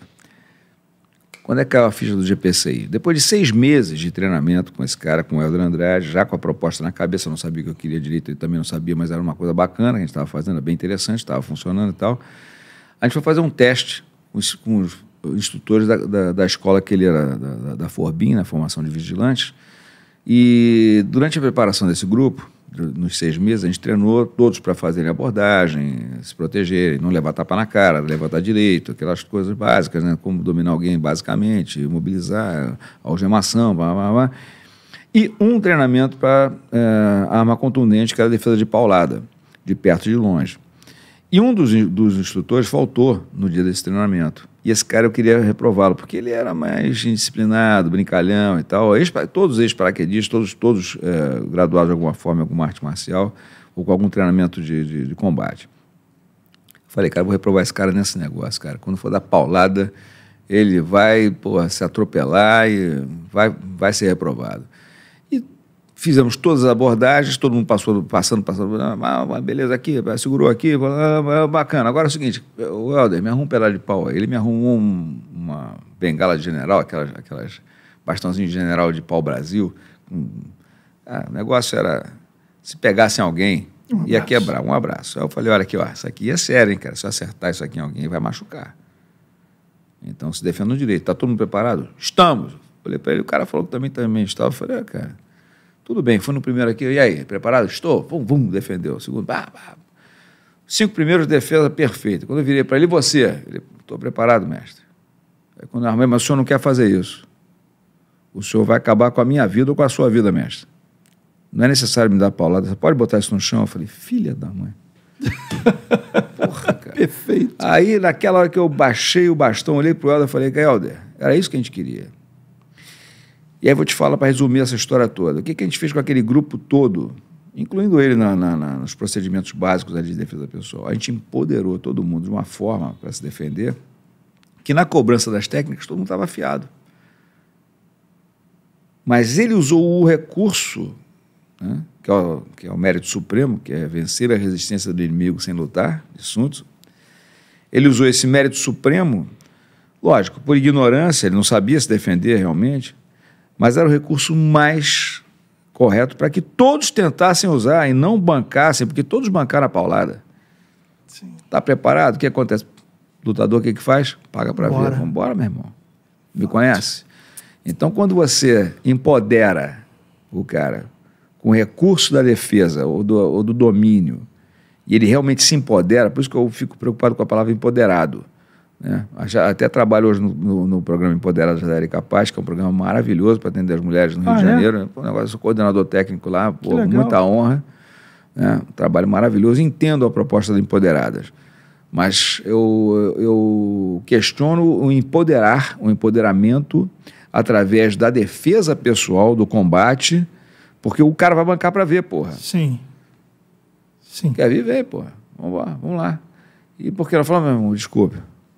Quando é que caiu a ficha do GPCI? Depois de seis meses de treinamento com esse cara, com o Helder Andrade, já com a proposta na cabeça, eu não sabia o que eu queria direito, ele também não sabia, mas era uma coisa bacana que a gente estava fazendo, bem interessante, estava funcionando e tal. A gente foi fazer um teste com os, com os instrutores da, da, da, escola que ele era, da, da Forbin, na formação de vigilantes, e durante a preparação desse grupo, nos seis meses, a gente treinou todos para fazerem abordagem, se protegerem, não levar tapa na cara, levantar direito, aquelas coisas básicas, né? como dominar alguém basicamente, mobilizar, algemação, blá, blá, blá. E um treinamento para é, eh, arma contundente, que era a defesa de paulada, de perto e de longe. E um dos, dos instrutores faltou no dia desse treinamento. E esse cara eu queria reprová-lo, porque ele era mais indisciplinado, brincalhão e tal. Ex todos ex-paraquedistas, todos, todos é, graduados de alguma forma em alguma arte marcial ou com algum treinamento de, de, de combate. Falei, cara, vou reprovar esse cara nesse negócio, cara. Quando for dar paulada, ele vai porra, se atropelar e vai, vai ser reprovado. Fizemos todas as abordagens, todo mundo passou, passando, passando. Ah, ah, ah, ah beleza, aqui, segurou aqui, bacana. Agora é o seguinte, eh, o Helder me arruma um pedaço de pau. Ele me arrumou um, uma bengala de general, aquelas, aquelas bastãozinho de general de pau Brasil. Ah, o negócio era, se pegassem alguém, um ia quebrar, um abraço. Aí eu falei, olha aqui, ó, isso aqui é sério, hein, cara. Se eu acertar isso aqui em alguém, vai machucar. Então se defenda no direito. Está todo mundo preparado? Estamos. Olhei para ele, o cara falou que também, também estava. Eu falei, ah, cara, tudo bem, foi no primeiro aqui, e aí, preparado? Estou? Vum, vum, defendeu. Segundo, bah, bah. Cinco primeiros, defesa perfeita. Quando eu virei para ele, você? Ele, estou preparado, mestre. Aí quando eu armei, mas o senhor não quer fazer isso. O senhor vai acabar com a minha vida ou com a sua vida, mestre. Não é necessário me dar paulada. Você pode botar isso no chão? Eu falei, filha da mãe. Porra, cara. Perfeito. Aí, naquela hora que eu baixei o bastão, olhei pro Helder e falei, Helder, era isso que a gente queria. E aí vou te falar para resumir essa história toda. O que, que a gente fez com aquele grupo todo, incluindo ele na, na, na, nos procedimentos básicos de defesa pessoal? A gente empoderou todo mundo de uma forma para se defender que na cobrança das técnicas todo mundo estava afiado. Mas ele usou o recurso, né, que, é o, que, é o, mérito supremo, que é vencer a resistência do inimigo sem lutar, de Ele usou esse mérito supremo, lógico, por ignorância, ele não sabia se defender realmente, mas era o recurso mais correto para que todos tentassem usar e não bancassem, porque todos bancaram a paulada. Está preparado? O que acontece? Lutador, o que, que faz? Paga para ver. Vamos embora, meu irmão. Me conhece? Então, quando você empodera o cara com recurso da defesa ou do, ou do domínio, e ele realmente se empodera, por isso que eu fico preocupado com a palavra empoderado né? Até trabalho hoje no, no, no programa Empoderada Mulher Capaz, que é um programa maravilhoso para atender as mulheres no Rio ah, de é? Janeiro. Né? negócio, sou coordenador técnico lá, pô, muita honra. Né? Um trabalho maravilhoso. Entendo a proposta do Empoderadas. Mas eu, eu questiono o empoderar, o empoderamento através da defesa pessoal, do combate, porque o cara vai bancar para ver, porra. Sim. Sim. Quer viver, porra. Vamos lá, E porque ela falou meu irmão,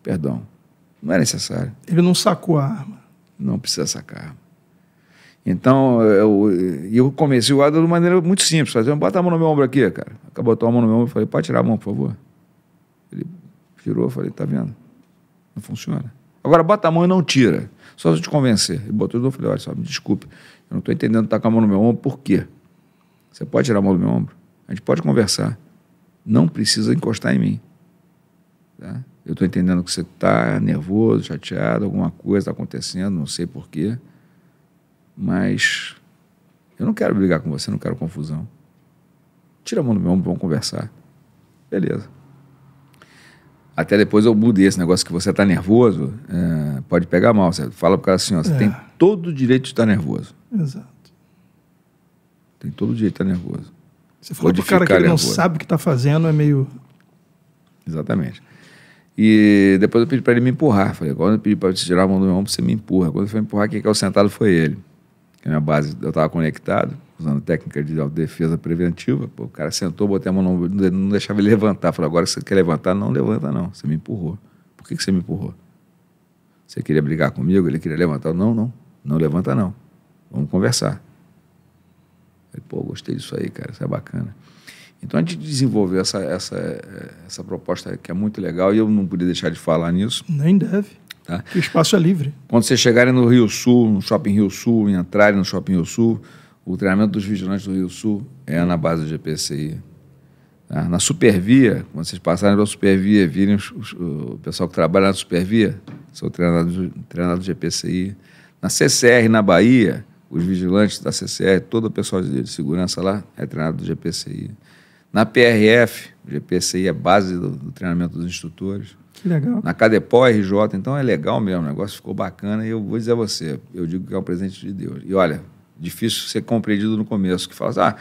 Perdão. Não é necessário. Ele não sacou a arma. Não precisa sacar a arma. Então, eu, eu convenci o Adam de uma maneira muito simples. Fazendo, assim, bota a mão no meu ombro aqui, cara. Acabou a mão no meu ombro. falei, pode tirar a mão, por favor. Ele virou, falei, tá vendo? Não funciona. Agora, bota a mão e não tira. Só se eu te convencer. Ele botou e eu falei, olha só, me desculpe. Eu não estou entendendo tá com a mão no meu ombro, por quê? Você pode tirar a mão do meu ombro? A gente pode conversar. Não precisa encostar em mim. Tá? Eu estou entendendo que você está nervoso, chateado, alguma coisa está acontecendo, não sei porquê. Mas eu não quero brigar com você, não quero confusão. Tira a mão do meu ombro, vamos conversar. Beleza. Até depois eu mudei esse negócio que você está nervoso, é, pode pegar mal. Você fala para o cara assim: ó, você é. tem todo o direito de estar nervoso. Exato. Tem todo o direito de estar nervoso. Você falou para o cara que ele nervoso. não sabe o que está fazendo, é meio. Exatamente. E depois eu pedi para ele me empurrar. Falei, quando eu pedi para você tirar a mão do meu ombro, você me empurra. Quando ele foi empurrar, quem caiu é é sentado foi ele. Que é minha base eu estava conectado, usando técnica de defesa preventiva. Pô, o cara sentou, botei a mão no ombro, não deixava ele levantar. Falei, agora você quer levantar? Não levanta, não. Você me empurrou. Por que, que você me empurrou? Você queria brigar comigo? Ele queria levantar? Não, não. Não levanta, não. Vamos conversar. Falei, pô, gostei disso aí, cara. Isso é bacana. Então a gente desenvolveu essa, essa, essa proposta que é muito legal e eu não podia deixar de falar nisso. Nem deve. Tá? O espaço é livre. Quando vocês chegarem no Rio Sul, no Shopping Rio Sul, entrarem no Shopping Rio Sul, o treinamento dos vigilantes do Rio Sul é na base do GPCI. Tá? Na Supervia, quando vocês passarem pela Supervia, virem os, os, o pessoal que trabalha na Supervia, são treinados treinado do GPCI. Na CCR, na Bahia, os vigilantes da CCR, todo o pessoal de segurança lá é treinado do GPCI. Na PRF, o GPCI é base do, do treinamento dos instrutores. Que legal. Na Cadepó, RJ, então é legal mesmo, o negócio ficou bacana e eu vou dizer a você, eu digo que é um presente de Deus. E olha, difícil ser compreendido no começo, que fala assim, ah,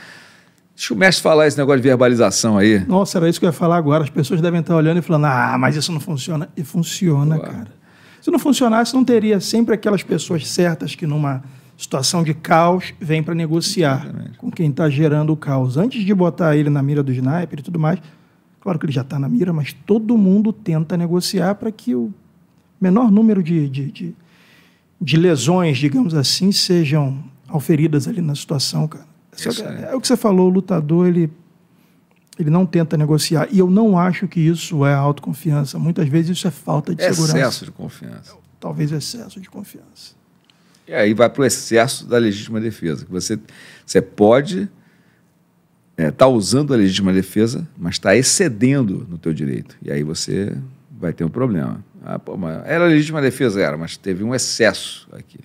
Deixa o mestre falar esse negócio de verbalização aí. Nossa, era isso que eu ia falar agora. As pessoas devem estar olhando e falando, ah, mas isso não funciona. E funciona, cara. Se não funcionasse, não teria sempre aquelas pessoas certas que numa Situação de caos, vem para negociar Exatamente. com quem está gerando o caos. Antes de botar ele na mira do sniper e tudo mais, claro que ele já está na mira, mas todo mundo tenta negociar para que o menor número de, de, de, de, lesões, digamos assim, sejam auferidas ali na situação, cara. É, é o que você falou, o lutador, ele ele não tenta negociar. E eu não acho que isso é autoconfiança. Muitas vezes isso é falta de excesso segurança. Excesso de confiança. Talvez excesso de confiança. E aí vai para o excesso da legítima defesa. Que você, você pode estar é, tá usando a legítima defesa, mas está excedendo no teu direito. E aí você vai ter um problema. Ah, pô, era legítima defesa, era, mas teve um excesso aqui.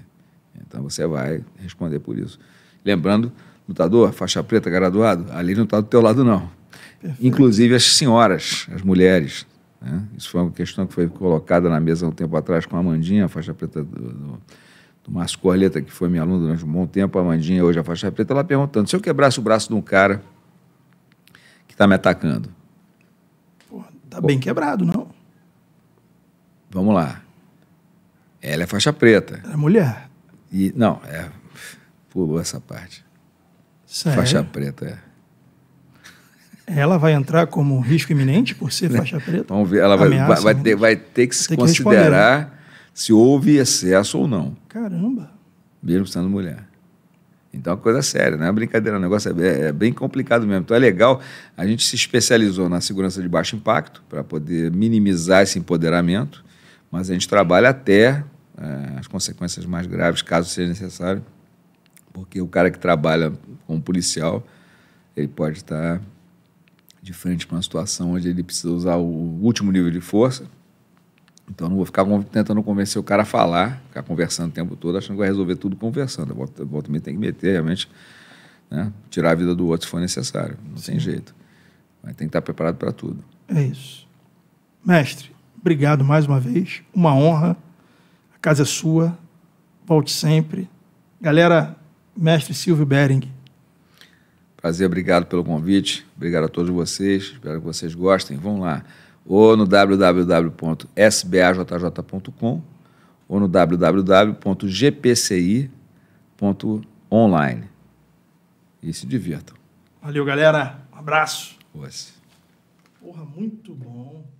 Então você vai responder por isso. Lembrando, lutador, faixa preta, graduado, ali não está do teu lado, não. Perfeito. Inclusive as senhoras, as mulheres. Né? Isso foi uma questão que foi colocada na mesa um tempo atrás com a Amandinha, a faixa preta do, do Corleta, que foi minha aluna durante um bom tempo, a Mandinha, hoje a faixa preta, ela perguntando: se eu quebrasse o braço de um cara que está me atacando. Pô, tá Pô. bem quebrado, não? Vamos lá. Ela é faixa preta. é mulher. E, não, é. Pulou essa parte. Sério? É? Faixa preta, é. Ela vai entrar como risco iminente por ser né? faixa preta? Vamos ver, ela vai, vai, né? ter, vai ter que se ter considerar. Que né? se houve excesso ou não. Caramba! Mesmo sendo mulher. Então é coisa séria, não é brincadeira, o negócio é, é, é, bem complicado mesmo. Então é legal, a gente se especializou na segurança de baixo impacto para poder minimizar esse empoderamento, mas a gente trabalha até é, as consequências mais graves, caso seja necessário, porque o cara que trabalha como policial, ele pode estar de frente para uma situação onde ele precisa usar o último nível de força, então não vou ficar tentando convencer o cara a falar, ficar conversando o tempo todo, achando que vai resolver tudo conversando. Eu volta me tem que meter, realmente, né? tirar a vida do outro se for necessário. Não Sim. tem jeito. Mas tem que estar preparado para tudo. É isso. Mestre, obrigado mais uma vez. Uma honra. A casa é sua. Volte sempre. Galera, mestre Silvio Bering. Prazer, obrigado pelo convite. Obrigado a todos vocês. Espero que vocês gostem. Vão lá ou no www.sbajj.com ou no www.gpci.online. E se divirtam. Valeu, galera. Um abraço. Pois. Porra, muito bom.